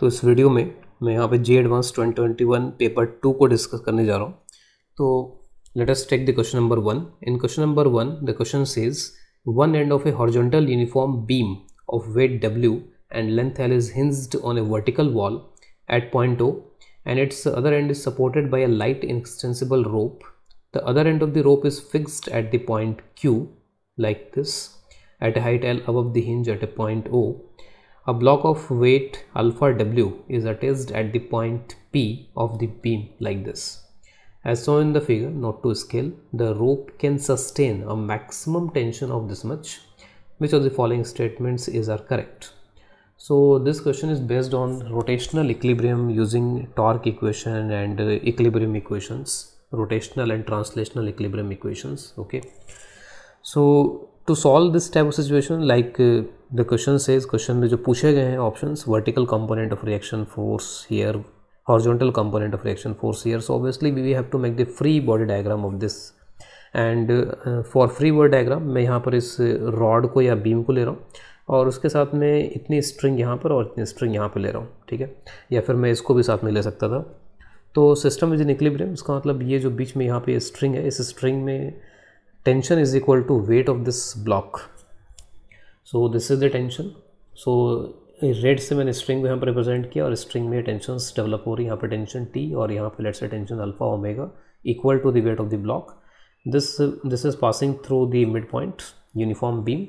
तो इस वीडियो में मैं यहाँ पे J advance twenty twenty paper two को डिस्कस करने जा रहा हूँ तो let us take the question number one in question number one the question says one end of a horizontal uniform beam of weight W and length L is hinged on a vertical wall at point O and its other end is supported by a light extensible rope the other end of the rope is fixed at the point Q like this at a height L अब दिंज at a point O A block of weight alpha W is attached at the point P of the beam like this. As shown in the figure, not to scale, the rope can sustain a maximum tension of this much. Which of the following statements is are correct? So this question is based on rotational equilibrium using torque equation and uh, equilibrium equations, rotational and translational equilibrium equations. Okay. So to solve this type of situation like uh, the question से question में जो पूछे गए हैं option vertical component of reaction force here horizontal component of reaction force here so obviously we have to make the free body diagram of this and for free word diagram मैं यहाँ पर इस rod को या beam को ले रहा हूँ और उसके साथ में इतनी स्ट्रिंग यहाँ पर और इतनी स्ट्रिंग यहाँ पर ले रहा हूँ ठीक है या फिर मैं इसको भी साथ में ले सकता था तो सिस्टम इज इन इक्लिब्रियम इसका मतलब ये जो बीच में यहाँ पे स्ट्रिंग है इस स्ट्रिंग में tension is equal to weight of this block so this is the tension so red से मैंने स्ट्रिंग को यहाँ पर रिप्रेजेंट किया और स्ट्रिंग में टेंशन डेवलप हो रही है यहाँ पर टेंशन टी और यहाँ पर let's tension alpha omega equal to the weight of the block this this is passing through the mid point uniform beam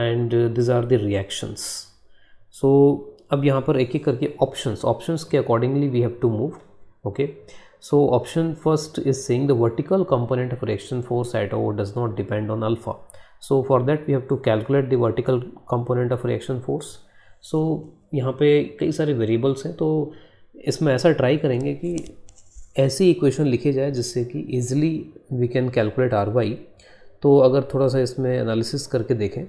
and these are the reactions so अब यहाँ पर एक एक करके ऑप्शन ऑप्शन के accordingly we have to move okay so option first is saying the vertical component of reaction force at O does not depend on alpha so for that we have to calculate the vertical component of reaction force so यहाँ पे कई सारे variables हैं तो इसमें ऐसा try करेंगे कि ऐसी इक्वेशन लिखी जाए जिससे कि easily we can calculate R Y तो अगर थोड़ा सा इसमें एनालिसिस करके देखें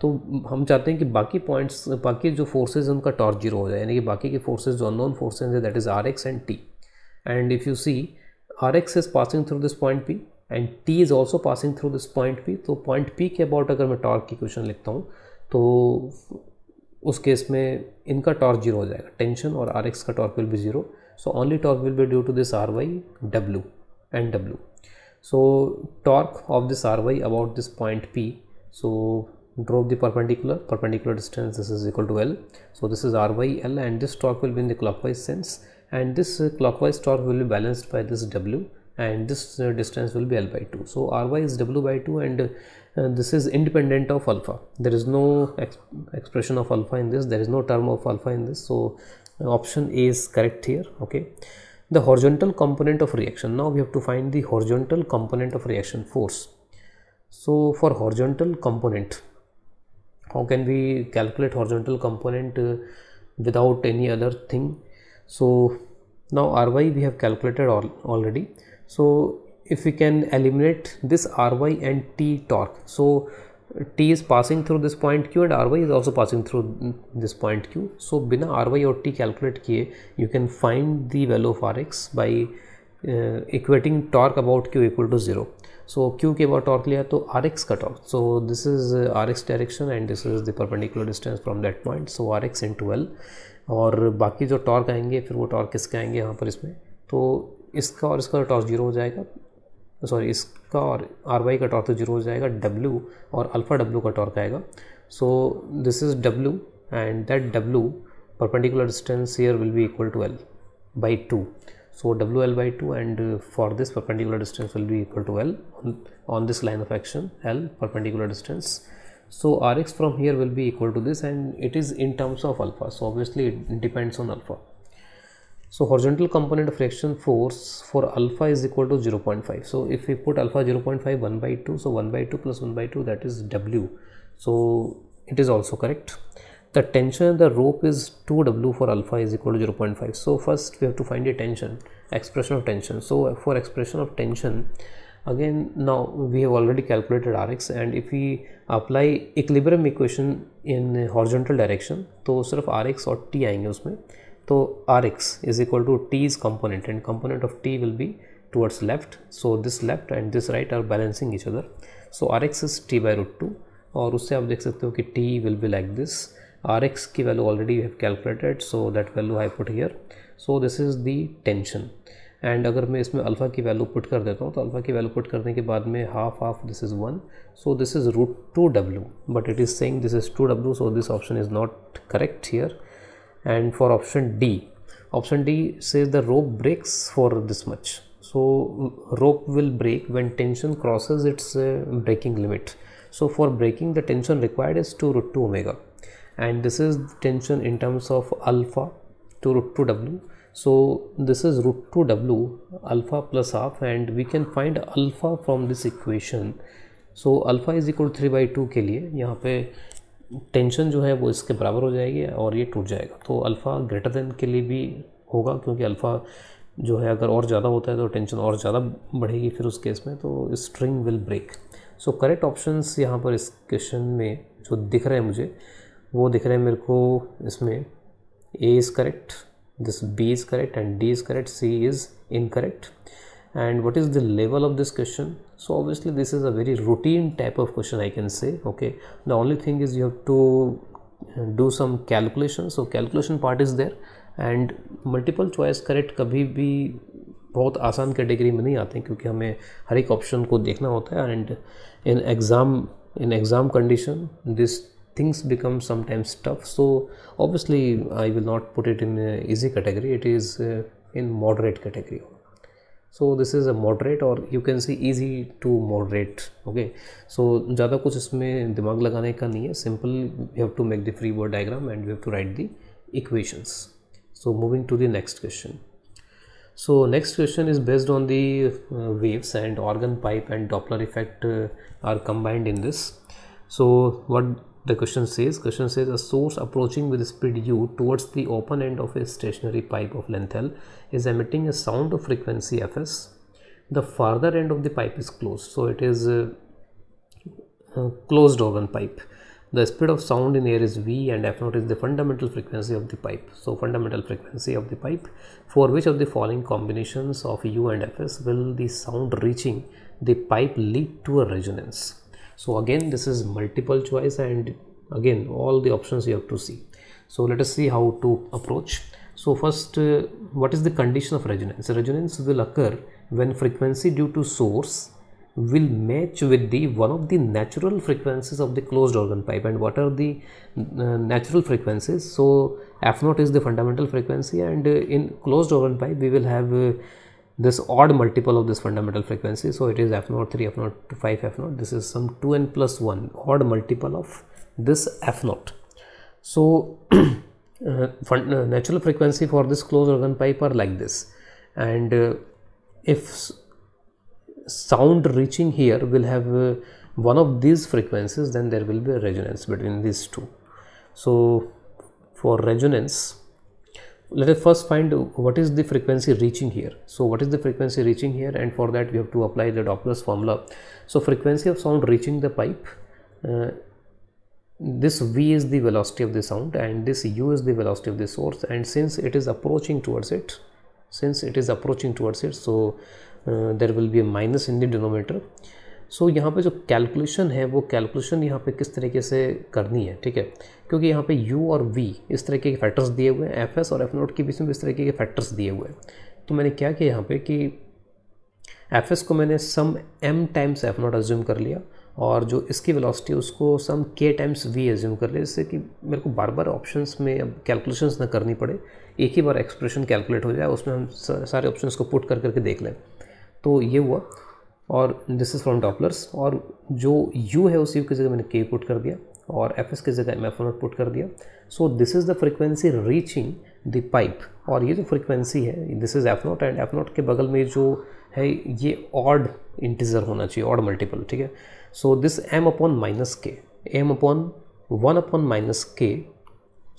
तो हम चाहते हैं कि बाकी पॉइंट्स बाकी जो फोर्सेज उनका टॉर्च जीरो हो जाए यानी कि बाकी के फोर्सेज जो अननोन फोर्सेज है that is R X and T and if you see R X is passing through this point P and T is also passing through this point P तो point P के about अगर मैं torque की question लिखता हूँ तो उस case में इनका टॉर्क जीरो हो जाएगा टेंशन और आर एक्स का टॉर्क विल भी zero so only torque will be due to this R Y W and W so torque of this R Y about this point P so drop the perpendicular perpendicular distance this is equal to L so this is R Y L and this torque will be in the clockwise sense and this clockwise torque will be balanced by this W and this uh, distance will be L by 2. So Ry is W by 2 and uh, this is independent of alpha there is no expression of alpha in this there is no term of alpha in this so uh, option a is correct here okay the horizontal component of reaction now we have to find the horizontal component of reaction force so for horizontal component how can we calculate horizontal component uh, without any other thing so now ry we have calculated al already so if we can eliminate this ry and t torque so t is passing through this point q and ry is also passing through this point q so bina ry or t calculate kiye you can find the value of rx by uh, equating torque about q equal to 0 so, Q ke बाद torque liya to rx X का so this is uh, rx direction and this is the perpendicular distance from that point so rx into l in twelve और बाकी जो torque आएंगे फिर वो torque किसके आएंगे यहाँ पर इसमें तो इसका और इसका टॉर्क जीरो हो जाएगा सॉरी इसका और आर वाई का टॉर्क तो जीरो हो जाएगा डब्ल्यू और अल्फ़ा डब्ल्यू का टॉर्क आएगा so this W W and that W perpendicular here will be equal to L by 2. So WL by 2 and for this perpendicular distance will be equal to L on this line of action L perpendicular distance. So Rx from here will be equal to this and it is in terms of alpha. So obviously it depends on alpha. So horizontal component friction force for alpha is equal to 0.5. So if we put alpha 0.5 1 by 2, so 1 by 2 plus 1 by 2 that is W. So it is also correct. The tension the rope is 2W for alpha is equal to 0.5. So first we have to find a tension, expression of tension. So for expression of tension, again now we have already calculated Rx and if we apply equilibrium equation in horizontal direction, sort of Rx or T आएंगे उसमें. तो R X is equal to T is component and component of T will be left so this left and this right are balancing each other so R X is T by root two और उससे आप देख सकते हो कि T will be like this R X की value already have calculated so that value I put here so this is the tension and अगर मैं इसमें अल्फ़ा की वैल्यू पुट कर देता हूँ तो अल्फ़ा की वैल्यू पुट करने के बाद में half half this is one so this is root two W but it is saying this is two W so this option is not correct here and for option D option D says the rope breaks for this much so rope will break when tension crosses its uh, breaking limit so for breaking the tension required is 2 root 2 omega and this is tension in terms of alpha 2 root 2 w so this is root 2 w alpha plus half and we can find alpha from this equation so alpha is 3 by 2. Two के लिए यहाँ पे tension जो है वो इसके बराबर हो जाएगी और ये टूट जाएगा तो अल्फ़ा ग्रेटर देन के लिए भी होगा क्योंकि अल्फ़ा जो है अगर और ज़्यादा होता है तो टेंशन और ज़्यादा बढ़ेगी फिर उस केस में तो string will break so correct options यहाँ पर इस क्वेश्चन में जो दिख रहे हैं मुझे वो दिख रहे हैं मेरे को इसमें A is correct this B is correct and D is correct C is incorrect and what is the level of this question so obviously this is a very routine type of question i can say okay the only thing is you have to do some calculation so calculation part is there and multiple choice correct kabhi bhi बहुत आसान category में नहीं आते हैं क्योंकि हमें हर एक option को देखना होता है and in exam in exam condition this things become sometimes tough so obviously I will not put it in easy category it is in moderate category category so this is a moderate or you can say easy to moderate okay so jada kuch isme dimag lagane ka nahi hai simple you have to make the free word diagram and you have to write the equations so moving to the next question so next question is based on the uh, waves and organ pipe and doppler effect uh, are combined in this so what the question says question says a source approaching with speed u towards the open end of a stationary pipe of length l is emitting a sound of frequency fs the farther end of the pipe is closed so it is a, uh, a uh, closed organ pipe the speed of sound in air is v and f0 is the fundamental frequency of the pipe so fundamental frequency of the pipe for which of the following combinations of u and fs will the sound reaching the pipe lead to a resonance so again this is multiple choice and again all the options you have to see so let us see how to approach so first uh, what is the condition of resonance resonance will occur when frequency due to source will match with the one of the natural frequencies of the closed organ pipe and what are the uh, natural frequencies so f naught is the fundamental frequency and uh, in closed organ pipe we will have uh, this odd multiple of this fundamental frequency so it is f naught 3 f naught 5 f naught this is some 2n plus 1 odd multiple of this f naught so uh, uh, natural frequency for this closed organ pipe are like this and uh, if sound reaching here will have uh, one of these frequencies then there will be a resonance between these two so for resonance let us first find what is the frequency reaching here so what is the frequency reaching here and for that we have to apply the doppler's formula so frequency of sound reaching the pipe uh, this v is the velocity of the sound and this u is the velocity of the source and since it is approaching towards it since it is approaching towards it so uh, there will be a minus in the denominator so so, यहाँ पे जो calculation है वो calculation यहाँ पे किस तरीके से करनी है ठीक है क्योंकि यहाँ पे U और V इस तरीके के फैक्टर्स दिए हुए हैं एफ एस और एफ नोट के बीच में इस तरीके के फैक्टर्स दिए हुए हैं तो मैंने क्या किया यहाँ पे कि एफ एस को मैंने some M times F naught assume कर लिया और जो इसकी वेलोसिटी है उसको सम के टाइम्स वी एज्यूम कर लिया जिससे कि मेरे को बार बार ऑप्शन में अब कैलकुलेशन ना करनी पड़े एक ही बार एक्सप्रेशन कैलकुलेट हो जाए उसमें हम सारे ऑप्शन को पुट कर करके देख लें तो ये हुआ और दिस इज़ फ्रॉम डॉपलर्स और जो यू है उसी की जगह मैंने के पुट कर दिया और एफ एस की जगह एम एफ नोट पुट कर दिया so this is the frequency reaching the pipe और ये जो फ्रिक्वेंसी है this is F naught and F naught के बगल में जो है ये ऑड इंटीजर होना चाहिए ऑड मल्टीपल ठीक है so this M upon minus K M upon one upon minus K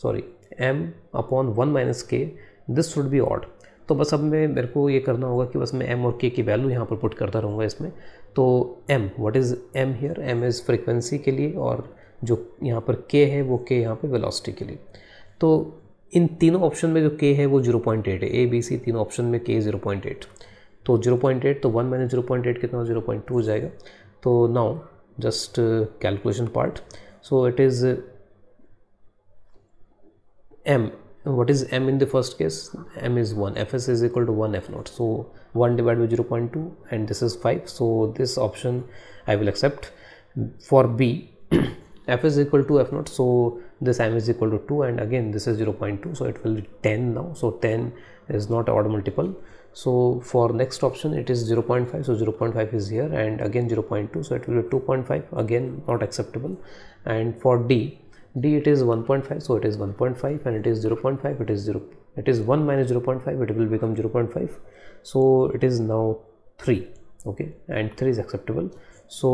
sorry M upon one minus K this should be odd तो बस अब मैं मेरे को ये करना होगा कि बस मैं एम और के की वैल्यू यहाँ पर पुट करता रहूँगा इसमें तो M what is M here M is frequency के लिए और जो यहाँ पर के है वो के यहाँ पर वेलासिटी के लिए तो इन तीनों ऑप्शन में जो के है वो जीरो पॉइंट एट है ए बी सी तीनों ऑप्शन में के जीरो पॉइंट एट तो जीरो पॉइंट एट तो one minus zero point eight कितना जीरो पॉइंट टू हो जाएगा तो now just calculation part so it is M what is m in the first case m is 1 fs is equal to 1 f naught so 1 divided by 0.2 and this is 5 so this option i will accept for b f is equal to f naught so this m is equal to 2 and again this is 0.2 so it will be 10 now so 10 is not odd multiple so for next option it is 0.5 so 0.5 is here and again 0.2 so it will be 2.5 again not acceptable and for d d it is 1.5 so it is 1.5 and it is 0.5 it is 0 it is 1 minus 0.5 it will become 0.5 so it is now 3 okay and 3 is acceptable so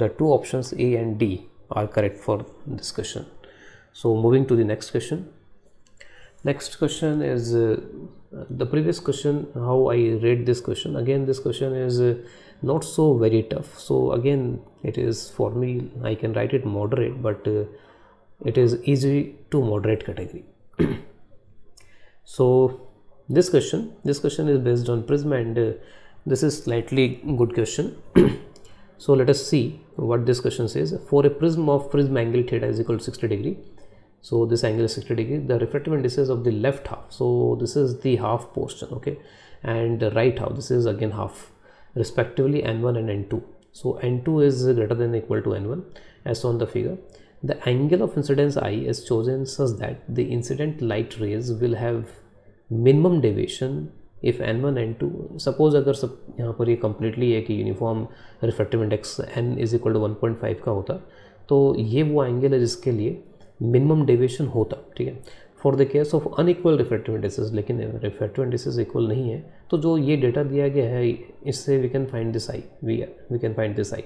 the two options a and d are correct for this question so moving to the next question next question is uh, the previous question how i read this question again this question is uh, not so very tough so again it is for me i can write it moderate but uh, it is easy to moderate category so this question this question is based on prism and uh, this is slightly good question so let us see what this question says for a prism of prism angle theta is equal to 60 degree so this angle is 60 degree the refractive indices of the left half so this is the half portion okay and the right half this is again half respectively n1 and n2 so n2 is greater than equal to n1 as on the figure The angle of incidence I is chosen such that the incident light rays will have minimum deviation if N one N two suppose अगर सब यहाँ पर ये completely है कि uniform refractive index N is equal to one point five का होता तो ये वो एंगल है जिसके लिए मिनिमम डेविएशन होता ठीक है for the case of unequal refractive indices लेकिन रिफ्रैक्टिव इंडेसेस इक्वल नहीं है तो जो ये डेटा दिया गया है इससे we can find this I we we can find this I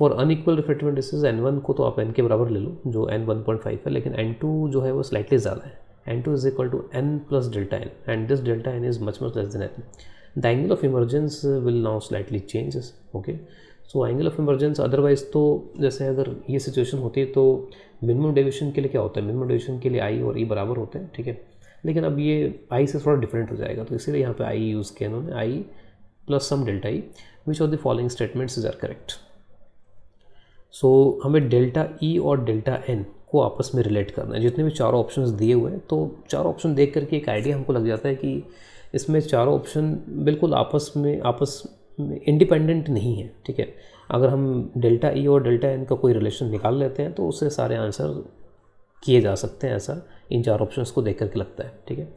for unequal refractive index distance N one को तो आप एन के बराबर ले लो जो एन वन पॉइंट फाइव है लेकिन एन टू जो है वो स्लाइटली ज़्यादा है N two is equal to N plus delta N and this delta N is much much less than N the angle of emergence will now slightly changes okay so angle of emergence otherwise तो जैसे अगर ये situation होती है तो minimum deviation के लिए क्या होता है मिनिमम डेविएशन के लिए आई और ई e बराबर होते हैं ठीक है लेकिन अब ये आई से थोड़ा डिफरेंट हो जाएगा तो इसीलिए यहाँ पे आई यूज़ किया इन्होंने I plus some delta I which of the following statements is are correct so so, हमें डेल्टा ई e और डेल्टा एन को आपस में रिलेट करना है जितने भी चारों ऑप्शन दिए हुए हैं तो चारों ऑप्शन देख करके एक आइडिया हमको लग जाता है कि इसमें चारों ऑप्शन बिल्कुल आपस में आपस में इंडिपेंडेंट नहीं है ठीक है अगर हम डेल्टा ई e और डेल्टा एन का कोई रिलेशन निकाल लेते हैं तो उससे सारे आंसर किए जा सकते हैं ऐसा इन चार ऑप्शन को देख करके लगता है ठीक है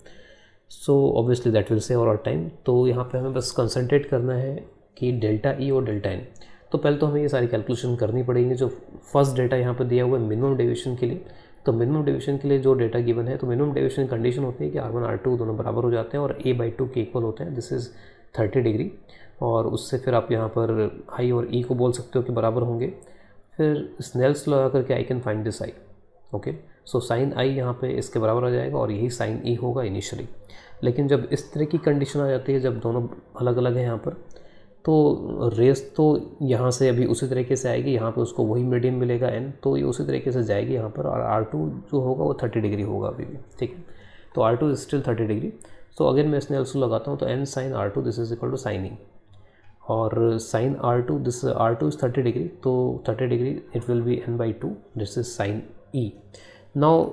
so obviously that will save our time तो यहाँ पे हमें बस कंसनट्रेट करना है कि डेल्टा ई e और डेल्टा एन तो पहले तो हमें ये सारी कैलकुलेशन करनी पड़ेगी जो फर्स्ट डेटा यहाँ पर दिया हुआ है मिनिमम डिवीजन के लिए तो मिनिमम डिवीजन के लिए जो डेटा गिवन है तो मिनिमम डिवीजन कंडीशन होती है कि आर वन आर टू दोनों बराबर हो जाते हैं और ए बाई टू के इक्वल होते हैं दिस इज़ थर्टी डिग्री और उससे फिर आप यहाँ पर आई और ई e को बोल सकते हो कि बराबर होंगे फिर स्नेल्स लगा करके I can find this I okay so sine I यहाँ पे इसके बराबर आ जाएगा और यही साइन ई e होगा इनिशियली लेकिन जब इस तरह की कंडीशन आ जाती है जब दोनों अलग अलग हैं यहाँ पर तो रेस तो यहाँ से अभी उसी तरीके से आएगी यहाँ पे उसको वही मीडियम मिलेगा एन तो ये उसी तरीके से जाएगी यहाँ पर और आर टू जो होगा वो थर्टी डिग्री होगा अभी भी ठीक है तो R two is still thirty degree तो अगेन मैं इसने अल्सो लगाता हूँ तो N sine R two this is equal to sine और sine R two this R two is thirty degree तो thirty degree it will be N by two this is sine E now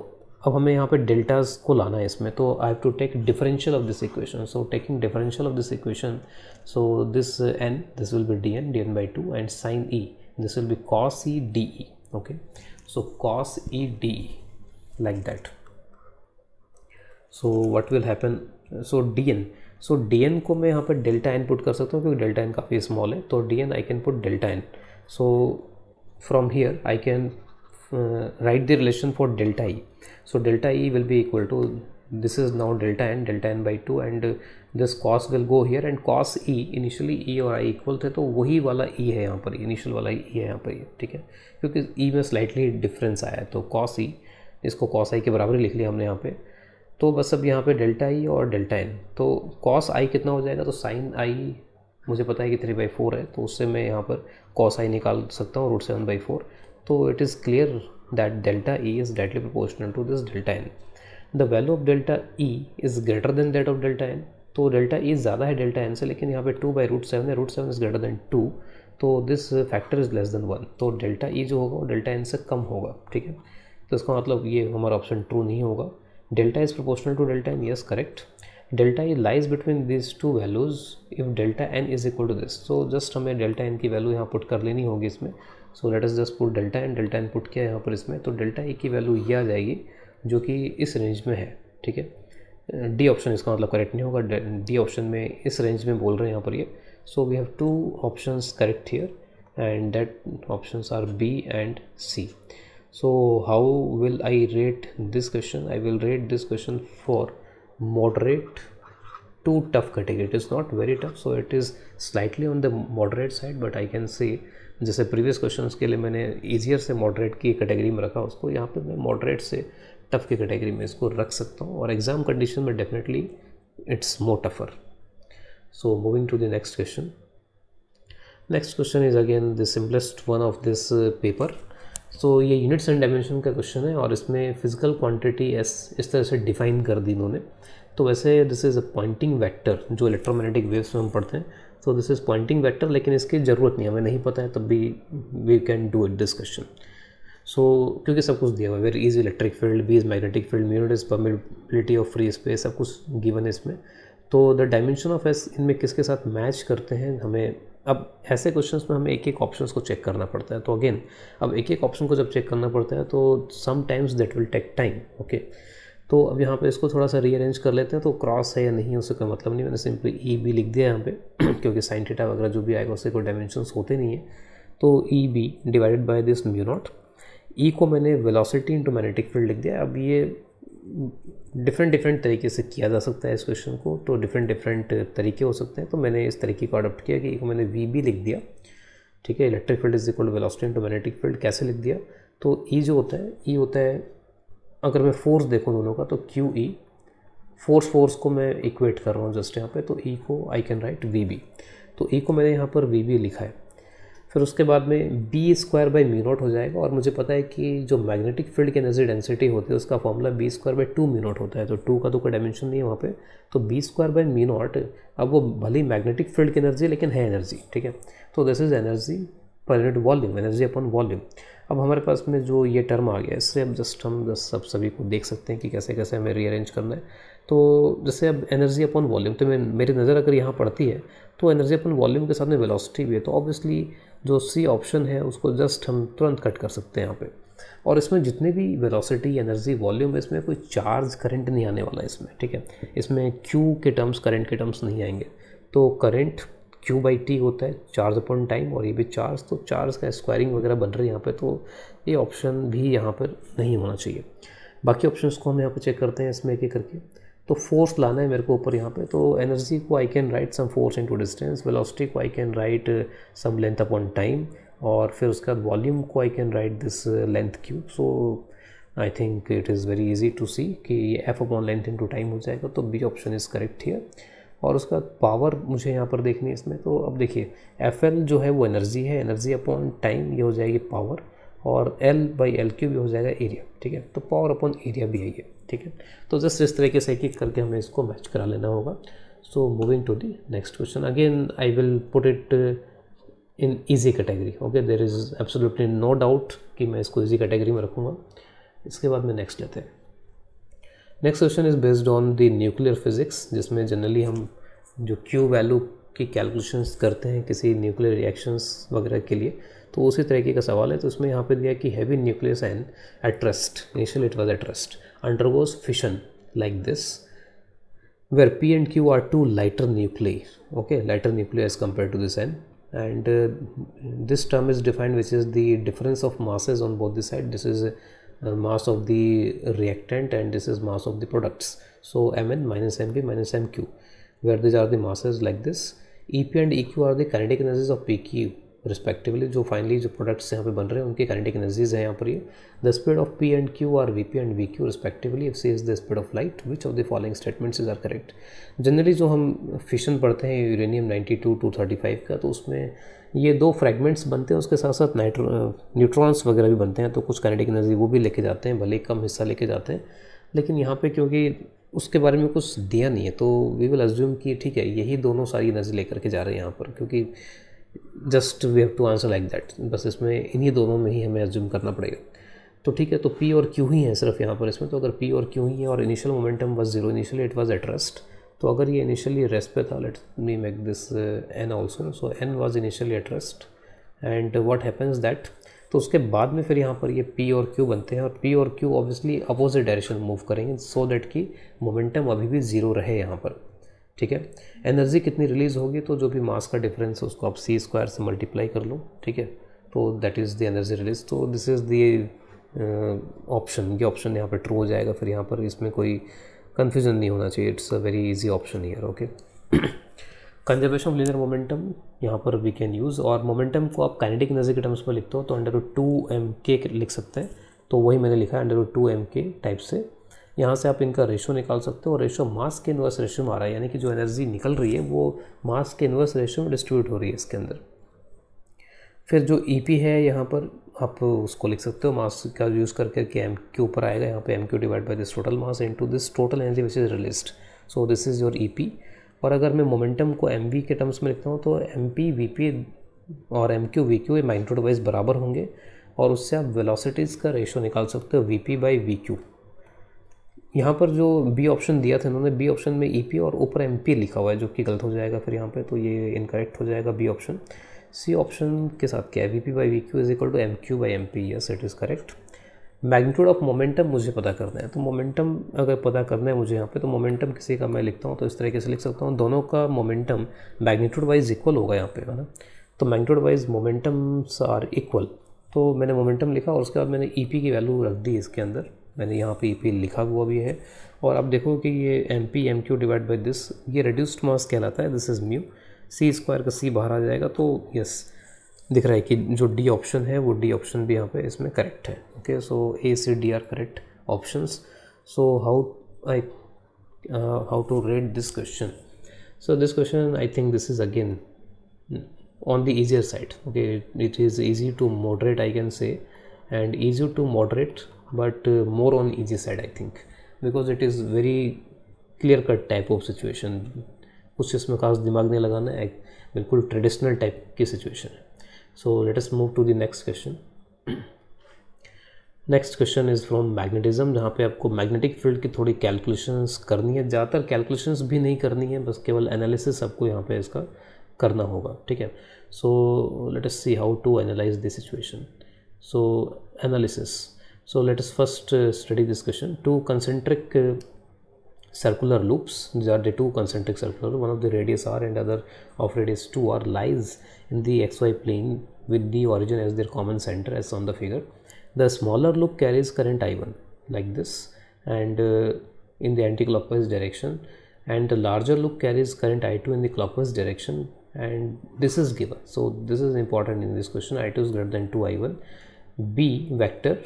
अब हमें यहाँ पे deltas को लाना है इसमें तो I have to take differential of this equation so taking differential of this equation so this N this will be D N D N by two and sine E this will be cos E D E okay so cos E D E like that so what will happen so D N so D N को मैं यहाँ पर delta N put कर सकता हूँ क्योंकि delta N काफ़ी small है तो D N I can put delta N so from here I can write the relation for delta E. So delta E will be equal to this is now delta n delta n by 2 and uh, this cos will go here and cos e initially e or i equal the to wahi wala e hai yahan par initial wala e hai yahan par theek hai kyunki e mein slightly difference aaya है तो cos e isko cos i ke barabar ही लिख लिया हमने यहाँ पे तो बस अब यहाँ पे डेल्टा ई और डेल्टा एन तो कॉस आई कितना हो जाएगा तो साइन आई मुझे पता है कि थ्री बाई फोर है तो उससे मैं यहाँ पर कॉस आई निकाल सकता हूँ रूट सेवन बाई फोर तो it is clear that delta E is directly proportional to this delta N the value of delta E is greater than that of delta N तो डेल्टा ई e ज़्यादा है delta N से लेकिन यहाँ पे two by root seven है root seven is greater than two तो this factor is less than one तो डेल्टा ई e जो होगा वो डेल्टा एन से कम होगा ठीक है तो इसका मतलब ये हमारा ऑप्शन ट्रू नहीं होगा delta is proportional to delta N yes correct delta E lies between this two values if delta N is equal to this so just हमें डेल्टा एन की वैल्यू यहाँ पुट कर लेनी होगी इसमें so let is just put delta and delta input किया यहाँ पर इसमें तो डेल्टा ए की वैल्यू ये आ जाएगी जो कि इस रेंज में है ठीक है डी ऑप्शन इसका मतलब करेक्ट नहीं होगा डी ऑप्शन में इस रेंज में बोल रहे हैं यहाँ पर ये so we have two option correct here and that option are B and C so how will I rate this question I will rate this question for moderate to tough category it is not very tough so it is slightly on the moderate side but I can see जैसे previous question के लिए मैंने easier से moderate की category में रखा उसको यहाँ पे मैं मॉडरेट से टफ़ की कैटेगरी में इसको रख सकता हूँ और एग्ज़ाम कंडीशन में definitely it's more tougher so moving to the next question next question is again the simplest one of this paper so ये यूनिट्स एंड डायमेंशन का क्वेश्चन है और इसमें फिजिकल क्वांटिटी एस इस तरह से डिफाइन कर दी इन्होंने तो वैसे this is a Poynting vector जो इलेक्ट्रोमैग्नेटिक वेव्स में हम पढ़ते हैं so this is Poynting vector लेकिन इसकी ज़रूरत नहीं हमें नहीं पता है तब भी we can do it this question so क्योंकि सब कुछ दिया हुआ है is electric field B is magnetic field mu naught is permeability of free space सब कुछ गिवन है इसमें तो द डायमेंशन ऑफ एस इनमें किसके साथ मैच करते हैं हमें अब ऐसे क्वेश्चंस में हमें एक एक ऑप्शन को चेक करना पड़ता है तो अगेन अब एक एक ऑप्शन को जब चेक करना पड़ता है तो sometimes that will take time okay तो अब यहाँ पे इसको थोड़ा सा रीअरेंज कर लेते हैं तो क्रॉस है या नहीं उसका कोई मतलब नहीं मैंने सिंपली ई बी लिख दिया यहाँ पे क्योंकि साइन थीटा वगैरह जो भी आएगा उससे कोई डायमेंशन होते नहीं है तो E B divided by this mu naught E को मैंने वेलोसिटी इनटू मैग्नेटिक फील्ड लिख दिया अब ये डिफरेंट डिफरेंट तरीके से किया जा सकता है इस क्वेश्चन को तो डिफरेंट डिफरेंट तरीके हो सकते हैं तो मैंने इस तरीके को अडोप्ट किया कि ई e को मैंने वी बी लिख दिया ठीक है electric field is equal to velocity into magnetic field कैसे लिख दिया तो ई e जो होता है ई e होता है अगर मैं फोर्स देखूँ दोनों का तो Q E e, force force को मैं इक्वेट कर रहा हूँ जस्ट यहाँ पे तो ई e को I can write V B तो ई e को मैंने यहाँ पर वी बी लिखा है फिर उसके बाद में B square by mu naught हो जाएगा और मुझे पता है कि जो मैग्नेटिक फील्ड की एनर्जी डेंसिटी होती है उसका formula B square by two mu naught होता है तो टू का तो कोई डायमेंशन नहीं है वहाँ पे तो B square by mu naught अब वो भले मैग्नेटिक फील्ड की एनर्जी लेकिन है एनर्जी ठीक है तो this is energy per unit volume energy upon volume अब हमारे पास में जो ये टर्म आ गया इससे अब जस्ट हम जस्ट सब सभी को देख सकते हैं कि कैसे कैसे हमें रीअरेंज करना है तो जैसे अब एनर्जी अपॉन वॉल्यूम तो मेरी नज़र अगर यहाँ पड़ती है तो एनर्जी अपॉन वॉल्यूम के साथ में वेलोसिटी भी है तो ऑब्वियसली जो सी ऑप्शन है उसको जस्ट हम तुरंत कट कर सकते हैं यहाँ पर और इसमें जितने भी वेलोसिटी एनर्जी वॉल्यूम इसमें कोई चार्ज करंट नहीं आने वाला है इसमें ठीक है इसमें क्यू के टर्म्स करंट के टर्म्स नहीं आएंगे तो करंट क्यू बाई टी होता है चार्ज अपॉन टाइम और ये भी चार्ज तो चार्ज का स्क्वायरिंग वगैरह बन रहा है यहाँ पे तो ये ऑप्शन भी यहाँ पर नहीं होना चाहिए बाकी ऑप्शन को हम यहाँ पर चेक करते हैं इसमें एक एक करके तो फोर्स लाना है मेरे को ऊपर यहाँ पे तो एनर्जी को I can write some force into distance velocity को I can write some length upon time और फिर उसके बाद वॉल्यूम को I can write this length cube so I think it is very easy to see कि ये F upon length into time हो जाएगा तो B option is correct here और उसका पावर मुझे यहाँ पर देखनी है इसमें तो अब देखिए एफ एल जो है वो एनर्जी है एनर्जी अपॉन टाइम ये हो जाएगी पावर और एल बाई एल क्यू भी हो जाएगा एरिया ठीक है तो पावर अपॉन एरिया भी है ये ठीक है तो जस्ट इस तरीके से एक करके हमें इसको मैच करा लेना होगा so moving to the next question again I will put it in easy category okay there is absolutely no doubt कि मैं इसको ईजी कैटेगरी में रखूँगा इसके बाद में नेक्स्ट लेते हैं next question is based on the nuclear physics जिसमें जनरली हम जो क्यू वैल्यू की कैलकुलेशंस करते हैं किसी न्यूक्लियर रिएक्शंस वगैरह के लिए तो उसी तरीके का सवाल है तो उसमें यहाँ पे दिया कि heavy nucleus and at rest initial it was at rest under undergoes fission like this where P and Q are two lighter nuclear okay lighter nuclear as compare to this and this term is defined which is the difference of masses on both on this the side uh, mass of the reactant and this is mass of the products so mn minus mp minus mq where these are the masses like this ep and eq are the kinetic energies of pq respectively जो finally जो products यहाँ पे बन रहे हैं उनकी kinetic energies है यहाँ पर ये the speed of P and Q are V P and V Q respectively if C is the speed of light which of the following statements is are correct generally जो हम fission पढ़ते हैं uranium ninety two two thirty five का तो उसमें ये दो fragments बनते हैं उसके साथ साथ नाइट्रो न्यूट्रॉन्स वगैरह भी बनते हैं तो कुछ काइनेटिक एनर्जी वो भी लेके जाते हैं भले ही कम हिस्सा लेके जाते हैं लेकिन यहाँ पे क्योंकि उसके बारे में कुछ दिया नहीं है तो वी विल अज्यूम कि ठीक है यही दोनों सारी एनर्जी लेकर के जा रहे हैं यहाँ पर क्योंकि just we have to answer like that बस इसमें इन्हीं दोनों में ही हमें एज्यूम करना पड़ेगा तो ठीक है तो पी और क्यू ही है सिर्फ यहाँ पर इसमें तो अगर पी और क्यू ही है और initial momentum was zero initially it was at rest तो अगर ये इनिशियली रेस्ट पे था let me make this N also so N was initially at rest and what happens that तो उसके बाद में फिर यहाँ पर ये पी और क्यू बनते हैं और पी और Q obviously opposite direction move करेंगे सो so दैट कि मोमेंटम अभी भी ज़ीरो रहे यहाँ पर ठीक है एनर्जी कितनी रिलीज होगी तो जो भी मास का डिफरेंस है उसको आप सी स्क्वायर से मल्टीप्लाई कर लो ठीक है तो that is the energy release तो दिस इज़ दी ऑप्शन ये ऑप्शन यहाँ पर ट्रू हो जाएगा फिर यहाँ पर इसमें कोई कन्फ्यूजन नहीं होना चाहिए it's a very easy option here okay conservation of linear momentum यहाँ पर वी कैन यूज़ और मोमेंटम को आप काइनेटिक एनर्जी के टर्म्स में लिखते हो तो अंडर टू एम के लिख सकते हैं तो वही मैंने लिखा है under two M K type से यहाँ से आप इनका रेशो निकाल सकते हो और रेशो मास के इन्वर्स रेशो में आ रहा है यानी कि जो एनर्जी निकल रही है वो मास के इन्वर्स रेशो में डिस्ट्रीब्यूट हो रही है इसके अंदर फिर जो ई e है यहाँ पर आप उसको लिख सकते हो मास का यूज़ करके कि एम क्यू ऊपर आएगा यहाँ पे M Q divide by this total mass into this total energy which is released so this is your E और अगर मैं मोमेंटम को एम के टर्म्स में लिखता हूँ तो एम पी और एम क्यू वी क्यू ये मैग्नीट्यूड वाइज बराबर होंगे और उससे आप वेलोसिटीज़ का रेशो निकाल सकते हो V P by V Q यहाँ पर जो बी ऑप्शन दिया था इन्होंने बी ऑप्शन में ई e और ऊपर एम लिखा हुआ है जो कि गलत हो जाएगा फिर यहाँ पर तो ये इनकरेक्ट हो जाएगा बी ऑप्शन सी ऑप्शन के साथ क्या है V P by V Q is equal to M Q by M P yes it is correct magnitude of momentum मुझे पता करना है तो मोमेंटम अगर पता करना है मुझे यहाँ पे तो मोमेंटम किसी का मैं लिखता हूँ तो इस तरीके से लिख सकता हूँ दोनों का मोमेंटम मैग्नीट्यूड वाइज इक्वल होगा यहाँ पे है ना तो magnitude wise momentums are equal तो मैंने मोमेंटम लिखा और उसके बाद मैंने ई e की वैल्यू रख दी इसके अंदर मैंने यहाँ पे ई e लिखा हुआ भी है और आप देखो कि ये M P M Q divide by this ये रिड्यूस्ड मास कहलाता है this is mu C square का सी बाहर आ जाएगा तो यस दिख रहा है कि जो डी ऑप्शन है वो डी ऑप्शन भी यहाँ पे इसमें करेक्ट है okay so A C D are correct option so how I how to red this question so this question I think this is again on the easier side okay it is easy to moderate I can say and easy to moderate but uh, more on easy side i think because it is very clear cut type of situation कुछ इसमें खास दिमाग नहीं लगाना है बिल्कुल traditional type की situation है so let us move to the next question next question is from magnetism जहाँ पे आपको मैग्नेटिक फील्ड की थोड़ी कैलकुलेशंस करनी है ज़्यादातर कैलकुलेशंस भी नहीं करनी है बस केवल एनालिसिस आपको यहाँ पे इसका करना होगा ठीक है so let us see how to analyse this situation so analysis So let us first uh, study this question. Two concentric uh, circular loops, these are the two concentric circular, one of the radius r and other of radius 2r lies in the xy plane with the origin as their common center as on the figure. The smaller loop carries current I1 like this and uh, in the anticlockwise direction and the larger loop carries current I2 in the clockwise direction and this is given. So this is important in this question I2 is greater than 2I1. B vector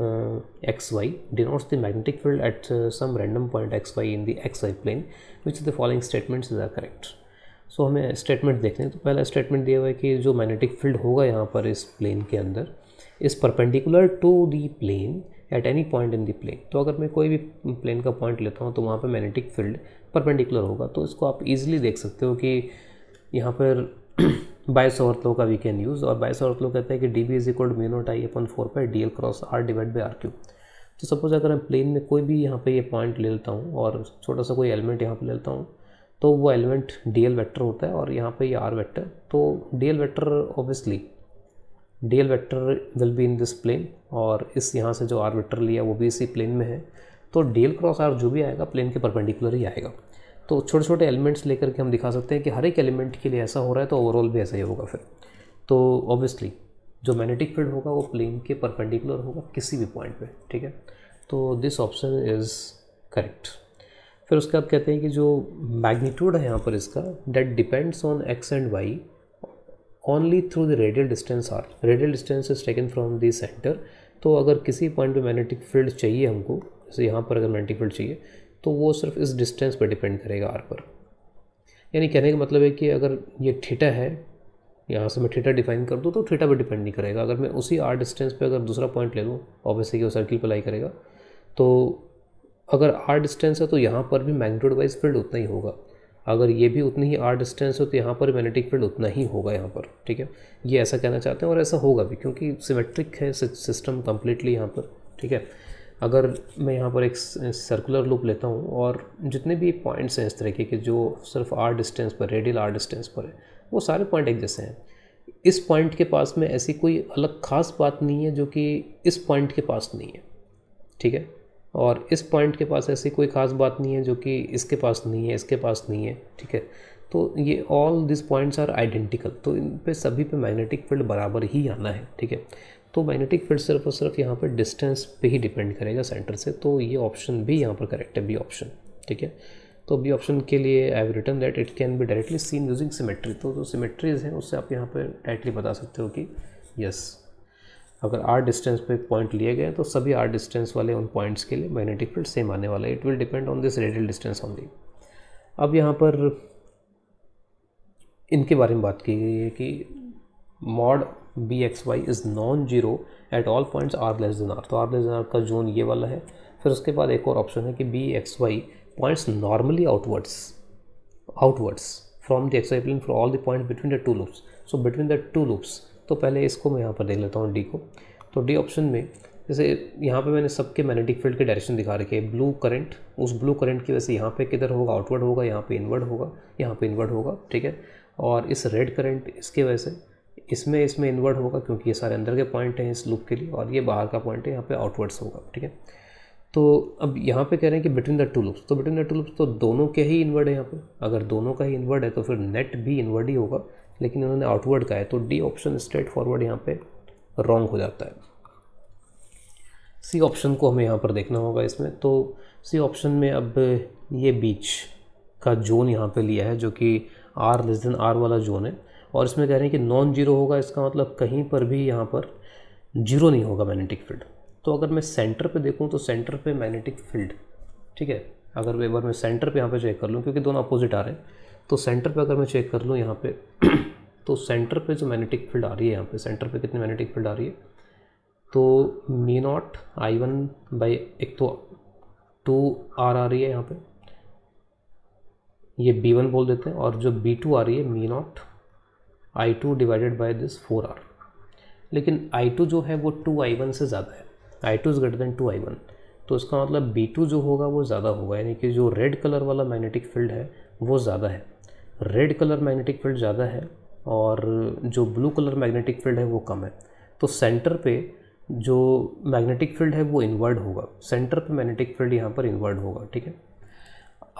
uh, xy denotes the magnetic field at uh, some random point xy in the xy plane which the following statements are correct so so, हमें statement देखने तो पहला statement दिया हुआ है कि जो magnetic field होगा यहाँ पर इस प्लेन के अंदर इस perpendicular to the plane at any point in the plane तो अगर मैं कोई भी प्लेन का पॉइंट लेता हूँ तो वहाँ पर मैग्नेटिक फील्ड परपेंडिकुलर होगा तो इसको आप इजीली देख सकते हो कि यहाँ पर बायसोर लो का वी कैन यूज़ और बाईस लो कहते हैं कि D B is equal to mu naught I upon four pi D L cross R divide by R cube तो सपोज़ अगर मैं प्लेन में कोई भी यहाँ पे ये पॉइंट ले लेता हूँ और छोटा सा कोई एलिमेंट यहाँ पे ले लेता हूँ तो वो एलिमेंट डी एल वैक्टर होता है और यहाँ पे ये आर वैक्टर तो D L vector obviously D L vector will be in this plane और इस यहाँ से जो आर वैक्टर लिया वो भी इसी प्लेन में है तो डी एल क्रॉस आर जो भी आएगा प्लेन के परपेंडिकुलर ही आएगा तो छोटे छोटे एलिमेंट्स लेकर के हम दिखा सकते हैं कि हर एक एलिमेंट के लिए ऐसा हो रहा है तो ओवरऑल भी ऐसा ही होगा फिर तो ऑब्वियसली जो मैग्नेटिक फील्ड होगा वो प्लेन के परपेंडिकुलर होगा किसी भी पॉइंट पे ठीक है तो दिस ऑप्शन इज़ करेक्ट फिर उसके बाद कहते हैं कि जो मैग्नीट्यूड है यहाँ पर इसका that depends on X and Y only through the radial distance R radial distance is taken from the centre तो अगर किसी पॉइंट पे मैग्नेटिक फील्ड चाहिए हमको जैसे यहाँ पर अगर मैग्नेटिक फील्ड चाहिए तो वो सिर्फ इस डिस्टेंस पर डिपेंड करेगा आर पर यानी कहने का मतलब है कि अगर ये ठीटा है यहाँ से मैं ठीटा डिफाइन कर दूँ तो ठीटा पर डिपेंड नहीं करेगा अगर मैं उसी आर डिस्टेंस पर अगर दूसरा पॉइंट ले लूँ ऑब्वियसली वो सर्किल पर लाई करेगा तो अगर आर डिस्टेंस है तो यहाँ पर भी मैग्नीट्यूड वाइज फील्ड उतना ही होगा अगर ये भी उतनी ही आर डिस्टेंस हो तो यहाँ पर मैग्नेटिक फील्ड उतना ही होगा यहाँ पर ठीक है ये ऐसा कहना चाहते हैं और ऐसा होगा भी क्योंकि सिमेट्रिक है सिस्टम कम्प्लीटली यहाँ पर ठीक है अगर मैं यहाँ पर एक सर्कुलर लूप लेता हूँ और जितने भी पॉइंट्स हैं इस तरीके के जो सिर्फ आर डिस्टेंस पर रेडियल आर डिस्टेंस पर है वो सारे पॉइंट एक जैसे हैं इस पॉइंट के पास में ऐसी कोई अलग खास बात नहीं है जो कि इस पॉइंट के पास नहीं है ठीक है और इस पॉइंट के पास ऐसी कोई ख़ास बात नहीं है जो कि इसके पास नहीं है इसके पास नहीं है ठीक है तो ये all this points are identical तो इन पे सभी पे मैग्नेटिक फील्ड बराबर ही आना है ठीक है तो मैग्नेटिक फील्ड सिर्फ और सिर्फ यहाँ पर डिस्टेंस पे ही डिपेंड करेगा सेंटर से तो ये ऑप्शन भी यहाँ पर करेक्ट है बी ऑप्शन ठीक है तो बी ऑप्शन के लिए I have written that it can be directly seen using symmetry तो जो सिमेट्रीज हैं उससे आप यहाँ पर डायरेक्टली बता सकते हो कि यस अगर आर डिस्टेंस पे पॉइंट लिए गए तो सभी आर डिस्टेंस वाले उन पॉइंट्स के लिए मैग्नेटिक फील्ड सेम आने वाला है it will depend on this radial distance only अब यहाँ पर इनके बारे में बात की गई है कि mod B X Y is non zero at all points R less than R तो आर लेस देन आर का जोन ये वाला है फिर उसके बाद एक और ऑप्शन है कि B X Y points normally outwards outwards from the X Y plane for all the point between the two loops so between the two loops तो पहले इसको मैं यहाँ पर देख लेता हूँ डी को तो डी ऑप्शन में जैसे यहाँ पे मैंने सबके मैग्नेटिक फील्ड के डायरेक्शन दिखा रखे हैं ब्लू करंट उस ब्लू करंट की वजह से यहाँ पे किधर होगा आउटवर्ड होगा यहाँ पे इनवर्ड होगा यहाँ पे इनवर्ड होगा ठीक है और इस रेड करंट इसके वजह से इसमें इसमें इन्वर्ट होगा क्योंकि ये सारे अंदर के पॉइंट हैं इस लूप के लिए और ये बाहर का पॉइंट है यहाँ पे आउटवर्ड्स होगा ठीक है तो अब यहाँ पे कह रहे हैं कि बिटवीन द टू लूप्स तो बिटवीन द टू लूप्स तो दोनों के ही इन्वर्ड है यहाँ पे अगर दोनों का ही इन्वर्ड है तो फिर नेट भी इन्वर्ड ही होगा लेकिन इन्होंने आउटवर्ड का है तो डी ऑप्शन स्ट्रेट फॉरवर्ड यहाँ पे रॉन्ग हो जाता है सी ऑप्शन को हमें यहाँ पर देखना होगा इसमें तो सी ऑप्शन में अब ये बीच का जोन यहाँ पर लिया है जो कि आर लेस देन आर वाला जोन है और इसमें कह रहे हैं कि नॉन जीरो होगा इसका मतलब कहीं पर भी यहाँ पर जीरो नहीं होगा मैग्नेटिक फील्ड तो अगर मैं सेंटर पे देखूँ तो सेंटर पे मैग्नेटिक फील्ड ठीक है अगर एक बार मैं सेंटर पे यहाँ पे चेक कर लूँ क्योंकि दोनों अपोजिट आ रहे हैं तो सेंटर पे अगर मैं चेक कर लूँ यहाँ पे तो सेंटर पे जो मैग्नेटिक फील्ड आ रही है यहाँ पे सेंटर पे कितनी मैग्नेटिक फील्ड आ रही है तो mu naught I one by एक तो टू आर आ रही है यहाँ पर ये बी वन बोल देते हैं और जो बी टू आ रही है mu naught I two divided by this four R लेकिन आई टू जो है वो टू आई वन से ज़्यादा है I two is greater than two I one तो इसका मतलब बी टू जो होगा वो ज़्यादा होगा यानी कि जो रेड कलर वाला मैग्नेटिक फील्ड है वो ज़्यादा है रेड कलर मैग्नेटिक फील्ड ज़्यादा है और जो ब्लू कलर मैग्नेटिक फील्ड है वो कम है तो सेंटर पे जो मैग्नेटिक फील्ड है वो इन्वर्ड होगा सेंटर पे मैग्नेटिक फील्ड यहाँ पर इन्वर्ड होगा ठीक है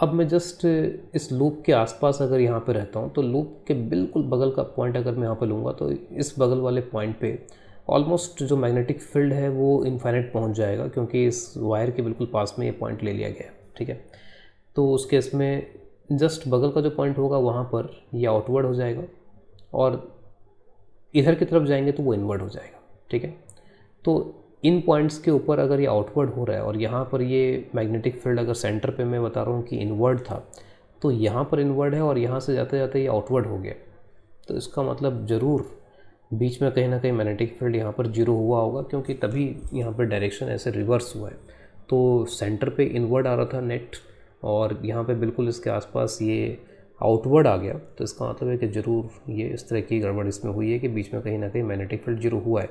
अब मैं जस्ट uh, इस लूप के आसपास अगर यहाँ पे रहता हूँ तो लूप के बिल्कुल बगल का पॉइंट अगर मैं यहाँ पे लूँगा तो इस बगल वाले पॉइंट पे ऑलमोस्ट जो मैग्नेटिक फील्ड है वो इन्फाइनेट पहुँच जाएगा क्योंकि इस वायर के बिल्कुल पास में ये पॉइंट ले लिया गया है ठीक है तो उस केस में जस्ट बगल का जो पॉइंट होगा वहाँ पर यह आउटवर्ड हो जाएगा और इधर की तरफ जाएंगे तो वो इनवर्ड हो जाएगा ठीक है तो इन पॉइंट्स के ऊपर अगर ये आउटवर्ड हो रहा है और यहाँ पर ये मैग्नेटिक फील्ड अगर सेंटर पे मैं बता रहा हूँ कि इनवर्ड था तो यहाँ पर इनवर्ड है और यहाँ से जाते जाते ये आउटवर्ड हो गया तो इसका मतलब ज़रूर बीच में कहीं ना कहीं मैग्नेटिक फील्ड यहाँ पर जीरो हुआ होगा क्योंकि तभी यहाँ पर डायरेक्शन ऐसे रिवर्स हुआ है तो सेंटर पर इनवर्ड आ रहा था नेट और यहाँ पर बिल्कुल इसके आसपास ये आउटवर्ड आ गया तो इसका मतलब है कि ज़रूर ये इस तरह की गड़बड़ इसमें हुई है कि बीच में कहीं ना कहीं मैग्नेटिक फील्ड जीरो हुआ है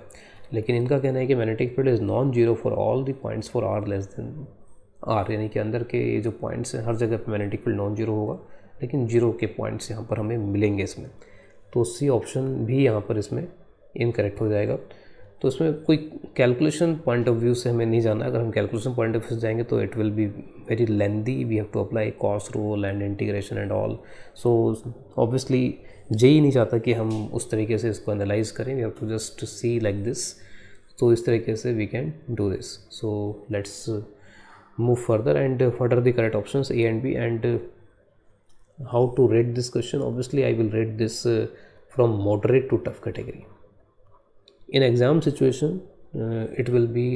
लेकिन इनका कहना है कि magnetic field is non zero for all the points for R less than R यानी कि अंदर के ये जो पॉइंट्स हैं हर जगह पर मैग्नेटिक फील्ड नॉन जीरो होगा लेकिन जीरो के पॉइंट्स यहाँ पर हमें मिलेंगे इसमें तो सी ऑप्शन भी यहाँ पर इसमें इनकरेक्ट हो जाएगा तो इसमें कोई कैलकुलेशन पॉइंट ऑफ व्यू से हमें नहीं जाना अगर हम कैलकुलेशन पॉइंट ऑफ व्यू से जाएंगे तो it will be very lengthy we have to apply cos rule and integration and all so obviously जे ही नहीं चाहता कि हम उस तरीके से इसको एनालाइज करें we have to just see like this तो इस तरीके से we can do this so let's move further and further the correct option A and B and how to red this question obviously I will rate this from moderate to tough category in exam situation it will be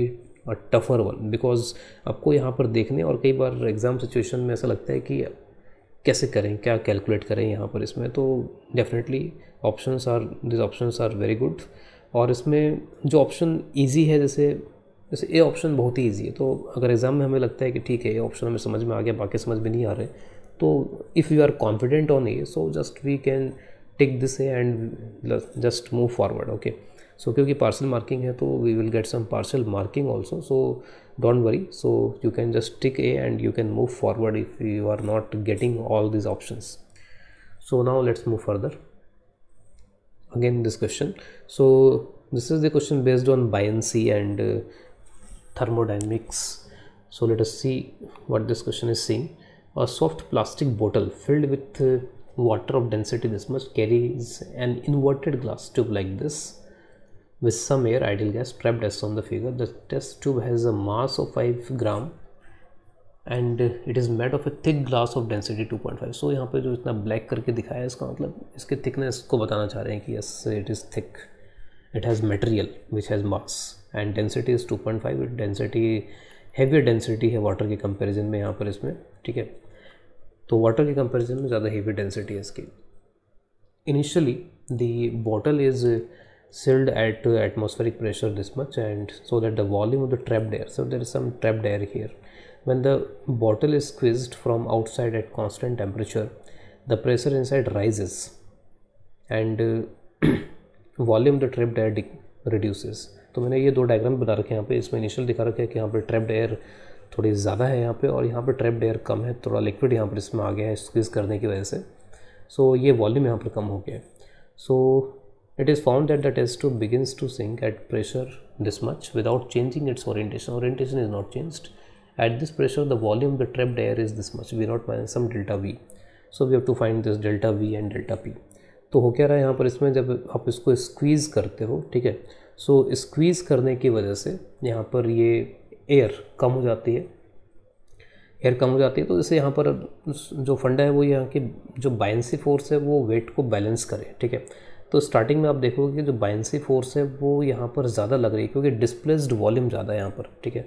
a tougher one because आपको यहाँ पर देखने और कई बार exam situation में ऐसा लगता है कि कैसे करें क्या कैलकुलेट करें यहाँ पर इसमें तो definitely option are this options are very good और इसमें जो ऑप्शन ईजी है जैसे जैसे ए ऑप्शन बहुत ही ईजी है तो अगर एग्ज़ाम में हमें लगता है कि ठीक है ये ऑप्शन हमें समझ में आ गया बाकी समझ में नहीं आ रहे तो if you are confident on A so just we can take this and just move forward okay so क्योंकि पार्सल मार्किंग है तो we will get some partial marking also so don't worry so you can just tick A and you can move forward if you are not getting all these option so now let's move further again this question so this is the question based on buoyancy and uh, thermodynamics so let us see what this question is saying a soft plastic bottle filled with uh, water of density this much carries an inverted glass tube like this with some air ideal gas trapped as on the figure the test tube has a mass of 5 gram and it is made of a thick glass of density 2.5 so यहाँ पर जो इतना black करके दिखाया है इसका मतलब इसके थिकनेस को बताना चाह रहे हैं कि yes it is thick it has material which has mass and density is 2.5 point five density heavier density है वाटर के कंपेरिजन में यहाँ पर इसमें ठीक है तो वाटर के कंपेरिजन में ज़्यादा हैवी डेंसिटी है इसकी initially the bottle is sealed at atmospheric pressure this much and so that the volume of the trapped air so there is some trapped air here When the bottle is squeezed from outside at constant temperature, the pressure inside rises and uh, volume the trapped air reduces तो मैंने ये दो diagram बना रखे हैं यहाँ पे इसमें इनिशियल दिखा रखा है कि यहाँ पे ट्रैप्ड एयर थोड़ी ज़्यादा है यहाँ पे और यहाँ पे ट्रैप्ड एयर कम है थोड़ा लिक्विड यहाँ पर इसमें आ गया है स्क्वीज़ करने की वजह से सो so, ये वॉल्यूम यहाँ पर कम हो गया so it is found that the test tube begins to sink at pressure this much without changing its orientation orientation is not changed At this pressure, the volume of the trapped air is this much, V not minus some delta V. So we have to find this delta V and delta P. तो हो क्या रहा है यहाँ पर इसमें जब आप इसको स्क्वीज़ करते हो ठीक है सो so, स्क्वीज़ करने की वजह से यहाँ पर ये एयर कम हो जाती है एयर कम हो जाती है तो जैसे यहाँ पर जो फंडा है वो यहाँ की जो बायंसी फोर्स है वो वेट को बैलेंस करे ठीक है तो स्टार्टिंग में आप देखोगे कि जो बायंसी फोर्स है वो यहाँ पर ज़्यादा लग रही है क्योंकि डिस्प्लेस्ड वॉल्यूम ज़्यादा है यहाँ पर ठीक है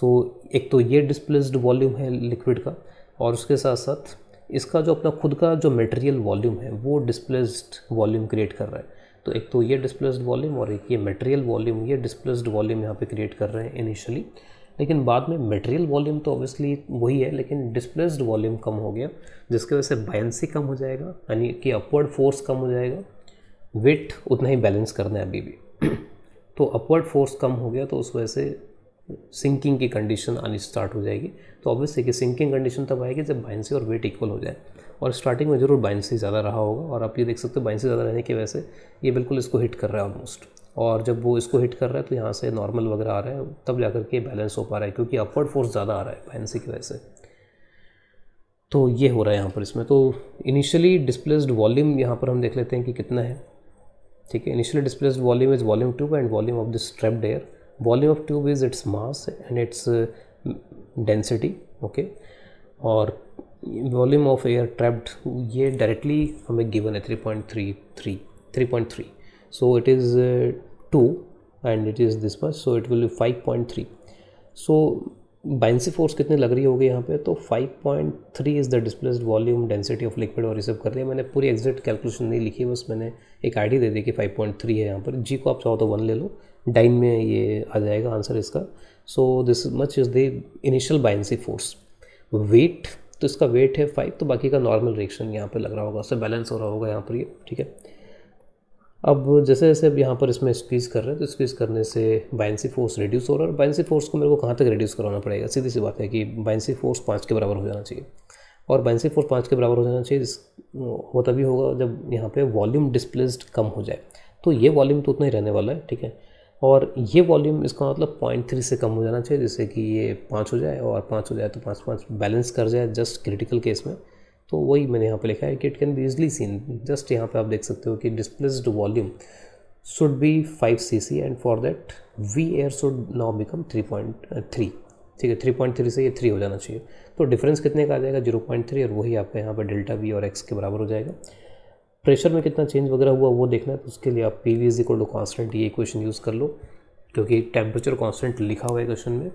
तो एक तो ये डिस्प्लेस्ड वॉल्यूम है लिक्विड का और उसके साथ साथ इसका जो अपना खुद का जो मटेरियल वॉल्यूम है वो डिस्प्लेस्ड वॉल्यूम क्रिएट कर रहा है तो एक तो ये डिस्प्लेस्ड वॉल्यूम और एक ये मटेरियल वॉल्यूम ये डिस्प्लेस्ड वॉल्यूम यहाँ पे क्रिएट कर रहे हैं इनिशियली लेकिन बाद में मटेरियल वॉल्यूम तो ऑब्वियसली वही है लेकिन डिस्प्लेस्ड वॉल्यूम कम हो गया जिसकी वजह से बायंसी कम हो जाएगा यानी कि अपवर्ड फोर्स कम हो जाएगा वेट उतना ही बैलेंस करना है अभी भी तो अपवर्ड फोर्स कम हो गया तो उस वजह से सिंकिंग की कंडीशन आनी स्टार्ट हो जाएगी तो ऑब्वियस कि सिंकिंग कंडीशन तब आएगी जब बाइंसी और वेट इक्वल हो जाए और स्टार्टिंग में जरूर बाइंसी ज़्यादा रहा होगा और आप ये देख सकते हो बाइंसी ज़्यादा रहने की वजह से ये बिल्कुल इसको हिट कर रहा है ऑलमोस्ट और जब वो इसको हिट कर रहा है तो यहाँ से नॉर्मल वगैरह आ रहा है तब जा के बैलेंस हो पा रहा है क्योंकि अपवर्ड फोर्स ज़्यादा आ रहा है बाइंसी की वजह से तो ये हो रहा है यहाँ पर इसमें तो इनिशियली डिस्प्लेस्ड वॉल्यूम यहाँ पर हम देख लेते हैं कि कितना है ठीक है initially displaced volume is volume two and volume of this trapped air volume of tube is its mass and its density okay और वॉल्यूम ऑफ एयर ट्रैप्ड ये डायरेक्टली हमें गिवन है three point three three three point three so it is two and it is this much so it will be five point three so buoyancy force कितनी लग रही होगी यहाँ पे तो 5.3 is the displaced volume density of liquid और receive कर रही है मैंने पूरी एग्जैक्ट कैलकुलेशन नहीं लिखी बस मैंने एक आईडी दे दी कि 5.3 है यहाँ पर जी को आप चाहो तो वन ले लो डाइन में ये आ जाएगा आंसर इसका so this much is the initial buoyancy force weight तो इसका वेट है फाइव तो बाकी का नॉर्मल रिएक्शन यहाँ पर लग रहा होगा उससे बैलेंस हो रहा होगा यहाँ पर ये ठीक है अब जैसे जैसे अब यहाँ पर इसमें स्क्वीज़ कर रहे हैं तो स्क्वीज़ करने से बाइंसी फोर्स रिड्यूस हो रहा है और बाइंसी फोर्स को मेरे को कहाँ तक रिड्यूस करवाना पड़ेगा सीधी सी बात है कि बाइंसी फोर्स पाँच के बराबर हो जाना चाहिए और बाइंसी फोर्स पाँच के बराबर हो जाना चाहिए जिस वो तभी होगा जब यहाँ पे वॉल्यूम डिस्प्लेस्ड कम हो जाए तो ये वॉल्यूम तो उतना ही रहने वाला है ठीक है और ये वॉल्यूम इसका मतलब पॉइंट थ्री से कम हो जाना चाहिए जिससे कि ये पाँच हो जाए और पाँच हो जाए तो पाँच पाँच बैलेंस कर जाए जस्ट क्रिटिकल केस में तो वही मैंने यहाँ पे लिखा है कि it can be easily seen just यहाँ पे आप देख सकते हो कि displaced volume C C and for that V air should now become three point three ठीक है थ्री पॉइंट थ्री से ये थ्री हो जाना चाहिए तो डिफरेंस कितने का आ जाएगा जीरो पॉइंट थ्री और वही आपका यहाँ पर डेल्टा वी और एक्स के बराबर हो जाएगा प्रेशर में कितना चेंज वगैरह हुआ वो देखना है तो उसके लिए आप P V is equal to constant ये इक्वेशन यूज़ कर लो क्योंकि टेम्परेचर कॉन्स्टेंट लिखा हुआ है क्वेश्चन में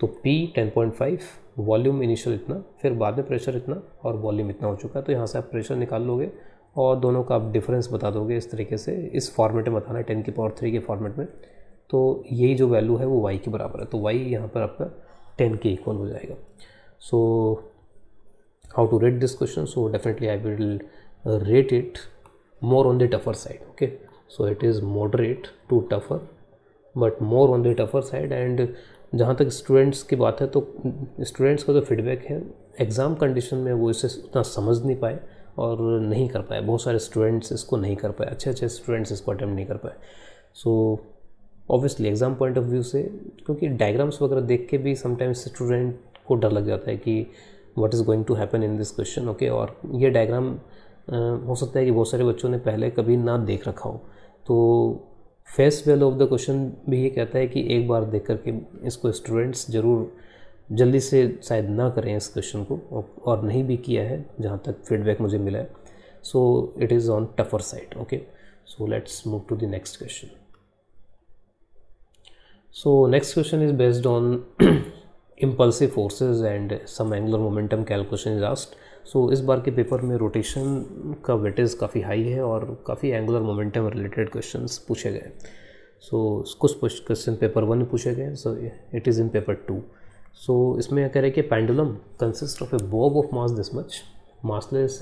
तो P ten point five volume initial इतना फिर बाद में प्रेशर इतना और वॉल्यूम इतना हो चुका है तो यहाँ से आप प्रेशर निकाल लोगे और दोनों का आप डिफरेंस बता दोगे इस तरीके से इस फॉर्मेट में बताना है टेन की पावर थ्री के फॉर्मेट में तो यही जो वैल्यू है वो वाई के बराबर है तो वाई यहाँ पर आपका टेन के इक्वल हो जाएगा so how to red this question so definitely I will rate it more on the tougher side okay so it is moderate to tougher but more on the tougher side and जहाँ तक students की बात है तो students का जो feedback है exam condition में वो इसे उतना समझ नहीं पाए और नहीं कर पाए बहुत सारे स्टूडेंट्स इसको नहीं कर पाए अच्छे अच्छे स्टूडेंट्स इसको अटैम्प्ट नहीं कर पाए so obviously exam point of view से क्योंकि डायग्राम्स वगैरह देख के भी समटाइम्स स्टूडेंट को डर लग जाता है कि what is going to happen in this question okay और ये डायग्राम हो सकता है कि बहुत सारे बच्चों ने पहले कभी ना देख रखा हो तो face value of the question भी ये कहता है कि एक बार देख करके इसको स्टूडेंट्स ज़रूर जल्दी से शायद ना करें इस क्वेश्चन को और नहीं भी किया है जहाँ तक फीडबैक मुझे मिला है so it is on tougher side okay so let's move to the next question so next question is based on impulsive forces and some angular momentum calculation is asked so so, इस बार के paper में rotation का weightage काफ़ी high है और काफ़ी angular momentum related question पूछे गए सो so, कुछ क्वेश्चन पेपर वन में पूछे गए so it is in paper two so इसमें इसमें कह रहे हैं कि pendulum consist of a bob of mass this much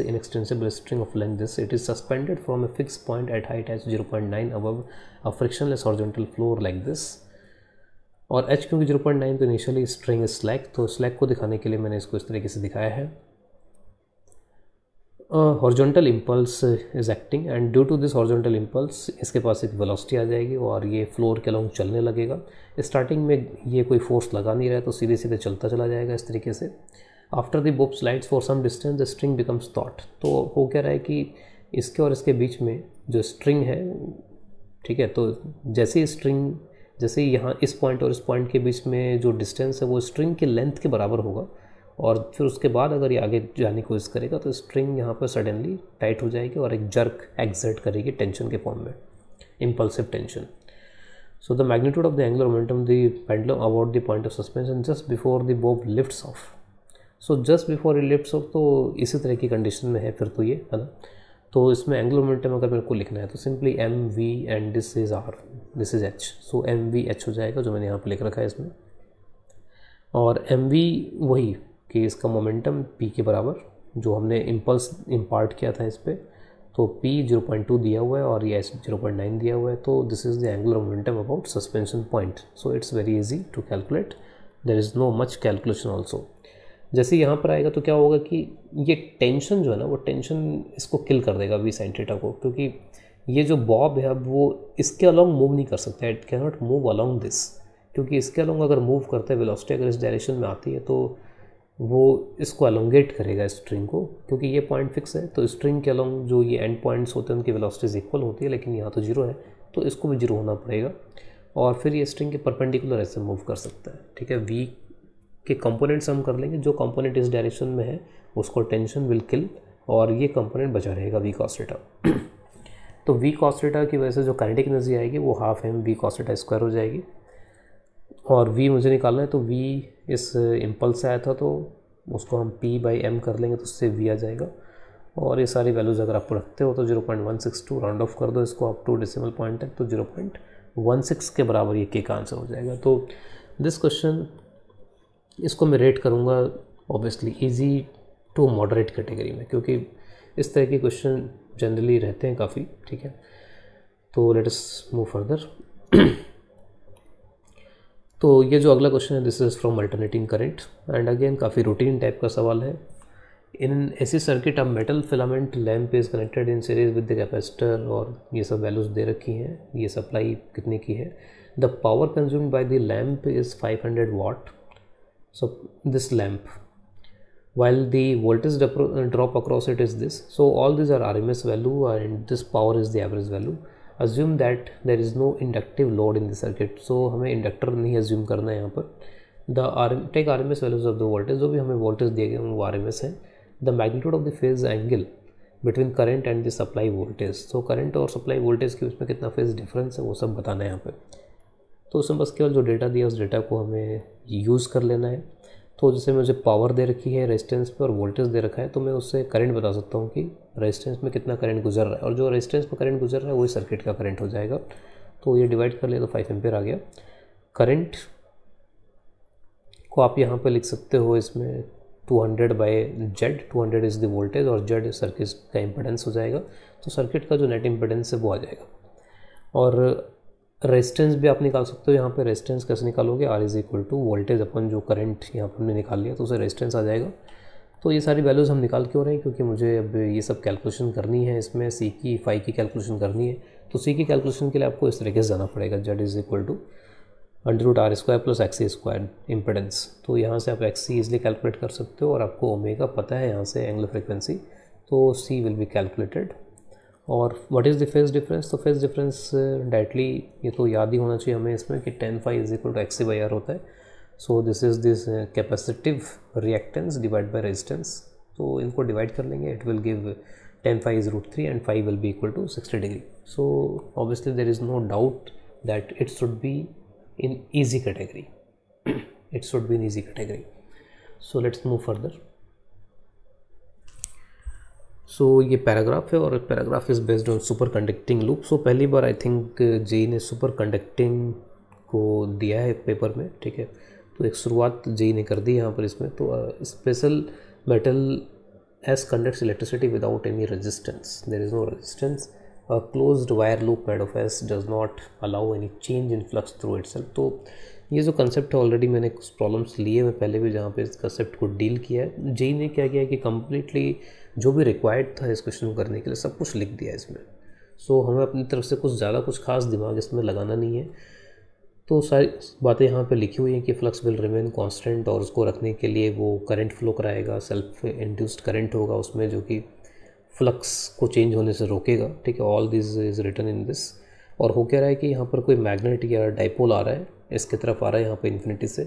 inextensible string of string this it is suspended is a fix point at point at zero point nine above a frictionless horizontal floor like this और H क्योंकि zero point nine तो initially string is slack तो slack को दिखाने के लिए मैंने इसको इस तरीके से दिखाया है a horizontal impulse is acting and due to this horizontal impulse इसके पास एक velocity आ जाएगी और ये floor के along चलने लगेगा starting में ये कोई force लगा नहीं रहा है तो सीधे सीधे चलता चला जाएगा इस तरीके से after the bob slides for some distance the string becomes taut तो हो क्या रहा है कि इसके और इसके बीच में जो स्ट्रिंग है ठीक है तो जैसे ही स्ट्रिंग जैसे ही यहाँ इस पॉइंट और इस पॉइंट के बीच में जो डिस्टेंस है वो स्ट्रिंग के लेंथ के बराबर होगा और फिर उसके बाद अगर ये आगे जाने की कोशिश करेगा तो स्ट्रिंग यहाँ पर सडनली टाइट हो जाएगी और एक जर्क एग्जर्ट करेगी टेंशन के फॉर्म में impulsive tension so the magnitude of the angular momentum the pendulum about the point of suspension just before the bob lifts off so just before it lifts off तो इसी तरह की condition में है फिर तो ये है ना तो इसमें एंगुलर मोमेंटम अगर मेरे को लिखना है तो simply M V and this is R this is H so M V H हो जाएगा जो मैंने यहाँ पर लिख रखा है इसमें और एम वी वही कि इसका मोमेंटम पी के बराबर जो हमने इम्पल्स इम्पार्ट किया था इस पर तो p 0.2 दिया हुआ है और ये एस नाइन दिया हुआ है तो this is the angular momentum about suspension point so it's very easy to calculate there is no much calculation also जैसे यहाँ पर आएगा तो क्या होगा कि ये टेंशन जो है ना वो टेंशन इसको किल कर देगा वी सेंटेटा को क्योंकि ये जो बॉब है अब वो इसके अलॉन्ग मूव नहीं कर सकता it can not move along this क्योंकि इसके अलॉन्ग अगर मूव करते हैं वेलोसिटी अगर इस डायरेक्शन में आती है तो वो इसको अलोंगेट करेगा स्ट्रिंग को क्योंकि ये पॉइंट फिक्स है तो स्ट्रिंग के अलोंग जो ये एंड पॉइंट्स होते हैं उनकी वेलोसिटीज इक्वल होती है लेकिन यहाँ तो जीरो है तो इसको भी जीरो होना पड़ेगा और फिर ये स्ट्रिंग के परपेंडिकुलर ऐसे मूव कर सकता है ठीक है वी के कंपोनेंट्स हम कर लेंगे जो कंपोनेंट इस डायरेक्शन में है उसको टेंशन विल किल और ये कंपोनेंट बचा रहेगा वी कॉस्टेटा तो वी कॉस्टेटा की वजह से जो काइनेटिक एनर्जी आएगी वो half M V cos theta square हो जाएगी और वी मुझे निकालना है तो वी इस इम्पल्स से आया था तो उसको हम पी बाई एम कर लेंगे तो उससे वी आ जाएगा और ये सारी वैल्यूज़ अगर आप रखते हो तो zero point one six two round off कर दो इसको आप टू डेसिमल पॉइंट तक तो जीरो पॉइंट वन सिक्स के बराबर ये के का आंसर हो जाएगा तो दिस क्वेश्चन इसको मैं रेट करूँगा obviously easy to moderate category में क्योंकि इस तरह के क्वेश्चन जनरली रहते हैं काफ़ी ठीक है तो लेट्स मूव फर्दर तो ये जो अगला क्वेश्चन है this is from alternating current and again काफ़ी रूटीन टाइप का सवाल है इन ऐसी सर्किट अब metal filament lamp is connected in series with the capacitor और ये सब वैल्यूज़ दे रखी हैं ये सप्लाई कितने की है the power consumed by the lamp is 500 hundred watt so this lamp voltage drop across it is this so all this are R M S value and this power is the average value assume that there is no inductive load in the circuit so हमें inductor नहीं assume करना है यहाँ पर the R take R M S values of the voltage जो भी हमें voltage दिए गए वो आर एम एस है the magnitude of the phase angle between current and the supply voltage so current और सप्लाई वोल्टेज के बीच में कितना फेज डिफरेंस है वो सब बताना है यहाँ पर तो उसमें बस केवल जो डेटा दिया उस डेटा को हमें यूज़ कर लेना है तो जैसे मुझे पावर दे रखी है रेजिस्टेंस पर वोल्टेज दे रखा है तो मैं उससे करंट बता सकता हूँ कि रेजिस्टेंस में कितना करंट गुजर रहा है और जो रेजिस्टेंस पर करंट गुजर रहा है वही सर्किट का करंट हो जाएगा तो ये डिवाइड कर ले तो फाइव एम्पेयर आ गया करंट को आप यहाँ पर लिख सकते हो इसमें two hundred by Z two hundred is the voltage और जेड सर्किट का इम्पोर्टेंस हो जाएगा तो सर्किट का जो नेट इम्पोर्टेंस है वो आ जाएगा और रेजिस्टेंस भी आप निकाल सकते हो यहाँ पे रेजिस्टेंस कैसे निकालोगे R is equal to voltage upon जो करंट यहाँ पर हमने निकाल लिया तो उसे रेजिस्टेंस आ जाएगा तो ये सारी वैल्यूज़ हम निकाल क्यों रहे हैं क्योंकि मुझे अब ये सब कैलकुलेशन करनी है इसमें सी की फाइव की कैलकुलेशन करनी है तो सी की कैलकुलेशन के लिए आपको इस तरीके से जाना पड़ेगा Z is equal to under root R square plus XC square impedance तो यहाँ से आप एक्सी इजली कैलकुलेट कर सकते हो और आपको ओमेगा पता है यहाँ से एंगल फ्रिक्वेंसी तो सी विल बी कैलकुलेटेड और what is the phase difference तो फेस डिफरेंस डायरेक्टली ये तो याद ही होना चाहिए हमें इसमें कि tan phi is equal to X by R होता है so this is this capacitive reactance divide by resistance तो इनको डिवाइड कर लेंगे it will give tan phi is root three and phi will be equal to sixty degree so obviously there is no doubt that it should be in easy category it should be in easy category so let's move further so so, ये paragraph है और paragraph is based on superconducting loop so पहली बार I think जे ने super conducting को दिया है paper में ठीक है तो एक शुरुआत जे ने कर दी यहाँ पर इसमें तो special metal as conducts electricity without any resistance there is no resistance a close wire loop made of S does not allow any change in flux through it तो ये जो कंसेप्ट है ऑलरेडी मैंने कुछ प्रॉब्लम्स लिए मैं पहले भी जहाँ पे इस कंसेप्ट को डील किया है जे ने क्या किया है कि कम्प्लीटली जो भी रिक्वायर्ड था इस क्वेश्चन को करने के लिए सब कुछ लिख दिया इसमें सो so, हमें अपनी तरफ से कुछ ज़्यादा कुछ खास दिमाग इसमें लगाना नहीं है तो सारी बातें यहाँ पे लिखी हुई हैं कि फ्लक्स विल रिमेन कांस्टेंट और उसको रखने के लिए वो करंट फ्लो कराएगा सेल्फ इंड्यूस्ड करंट होगा उसमें जो कि फ्लक्स को चेंज होने से रोकेगा ठीक है all this is return in this और हो क्या रहा है कि यहाँ पर कोई मैग्नेट या डाइपोल आ रहा है इसके तरफ आ रहा है यहाँ पर इन्फिनिटी से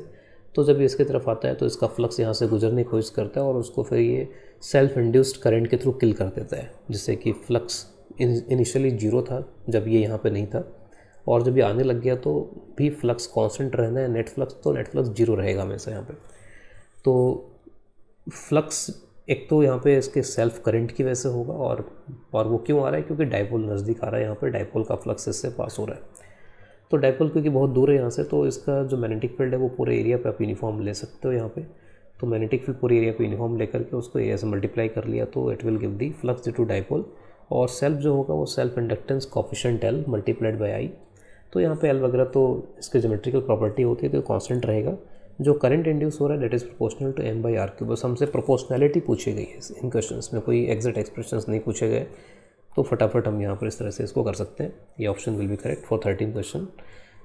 तो जब इसके तरफ आता है तो इसका फ्लक्स यहाँ से गुजरने की कोशिश करता है और उसको फिर ये सेल्फ इंड्यूस्ड करंट के थ्रू किल कर देता है जिससे कि फ्लक्स इनिशियली जीरो था जब ये यहाँ पे नहीं था और जब ये आने लग गया तो भी फ्लक्स कांस्टेंट रहना है नेट फ्लक्स तो नेट फ्लक्स जीरो रहेगा हमेशा यहाँ पे तो फ्लक्स एक तो यहाँ पे इसके सेल्फ करंट की वजह से होगा और और वो क्यों आ रहा है क्योंकि डाइपोल नज़दीक आ रहा है यहाँ पर डाइपोल का फ्लक्स इससे पास हो रहा है तो डाइपोल क्योंकि बहुत दूर है यहाँ से तो इसका जो मैग्नेटिक फील्ड है वो पूरे एरिया पर आप यूनिफॉर्म ले सकते हो यहाँ पर तो मैग्नेटिक फील्ड पूरे एरिया को यूनिफॉर्म लेकर के उसको एरिया से मल्टीप्लाई कर लिया तो it will give the flux to dipole और सेल्फ जो होगा वो self inductance coefficient L multiplied by I तो यहाँ पे एल वगैरह तो इसके जोमेट्रिकल प्रॉपर्टी होती है तो कांस्टेंट रहेगा जो करंट इंड्यूस हो रहा है that is proportional to M by R Q बस हमसे प्रोपोर्शनैलिटी पूछी गई है इन क्वेश्चन में कोई एग्जैक्ट एक्सप्रेशन नहीं पूछे गए तो फटाफट हम यहाँ पर इस तरह से इसको कर सकते हैं ये option will be correct for thirteen question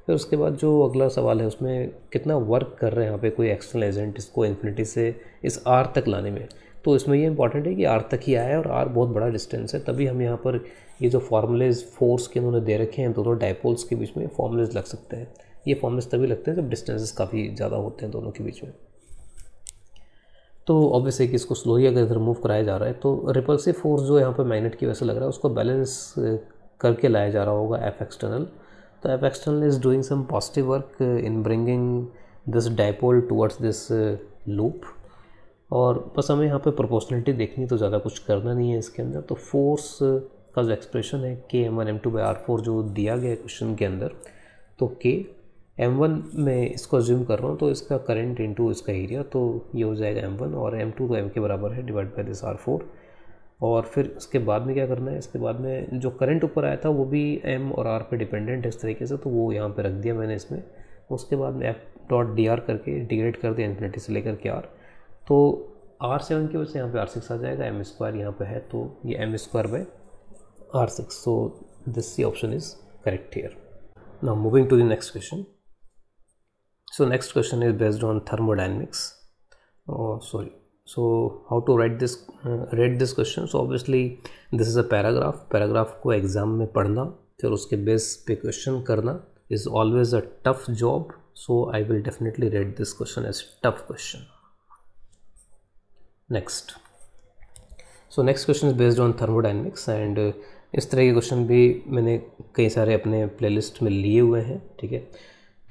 फिर उसके बाद जो अगला सवाल है उसमें कितना वर्क कर रहे हैं यहाँ पे कोई एक्सटर्नल एजेंट इसको इन्फिनिटी से इस आर तक लाने में तो इसमें ये इंपॉर्टेंट है कि आर तक ही आया है और आर बहुत बड़ा डिस्टेंस है तभी हम यहाँ पर ये जो फार्मूलेज फोर्स के उन्होंने दे रखे हैं दोनों डायपोल्स के बीच में फार्मूलेज लग सकते हैं ये फॉर्मूलेज तभी लगते हैं जब डिस्टेंसेस काफ़ी ज़्यादा होते हैं दोनों के बीच में तो ऑब्वियस है कि इसको स्लो ही अगर इधर मूव कराया जा रहा है तो रिपल्सिव फोर्स जो यहाँ पर मैग्नेट की वजह से लग रहा है उसको बैलेंस करके लाया जा रहा होगा एफ एक्सटर्नल तो app external is doing some positive work in bringing this dipole towards this loop uh, और बस हमें यहाँ पे प्रोपोर्शनलिटी देखनी तो ज़्यादा कुछ करना नहीं है इसके अंदर तो फोर्स uh, का जो एक्सप्रेशन है के M one M two by R four जो दिया गया है क्वेश्चन के अंदर तो के एम वन में इसको ज्यूम कर रहा हूँ तो इसका करंट इनटू इसका एरिया तो ये हो जाएगा एम वन और एम टू तो एम के बराबर है divide by this R four और फिर उसके बाद में क्या करना है इसके बाद में जो करंट ऊपर आया था वो भी एम और आर पे डिपेंडेंट है इस तरीके से तो वो यहाँ पे रख दिया मैंने इसमें उसके बाद में एफ डॉट डी आर करके इंटीग्रेट कर दिया इन्फिनिटी से लेकर के आर तो आर सेवन की वजह से यहाँ पे आर सिक्स आ जाएगा एम स्क्वायर यहाँ पर है तो ये M square by R six so this C option is correct here now moving to the next question so next question is based on thermodynamics और sorry so how to write this uh, read this question so obviously this is a paragraph paragraph ko exam mein padhna fir uske base pe question karna is always a tough job so I will definitely read this question as tough question next so next question is based on thermodynamics and uh, इस तरह के question भी मैंने कई सारे अपने playlist में लिए हुए हैं ठीक है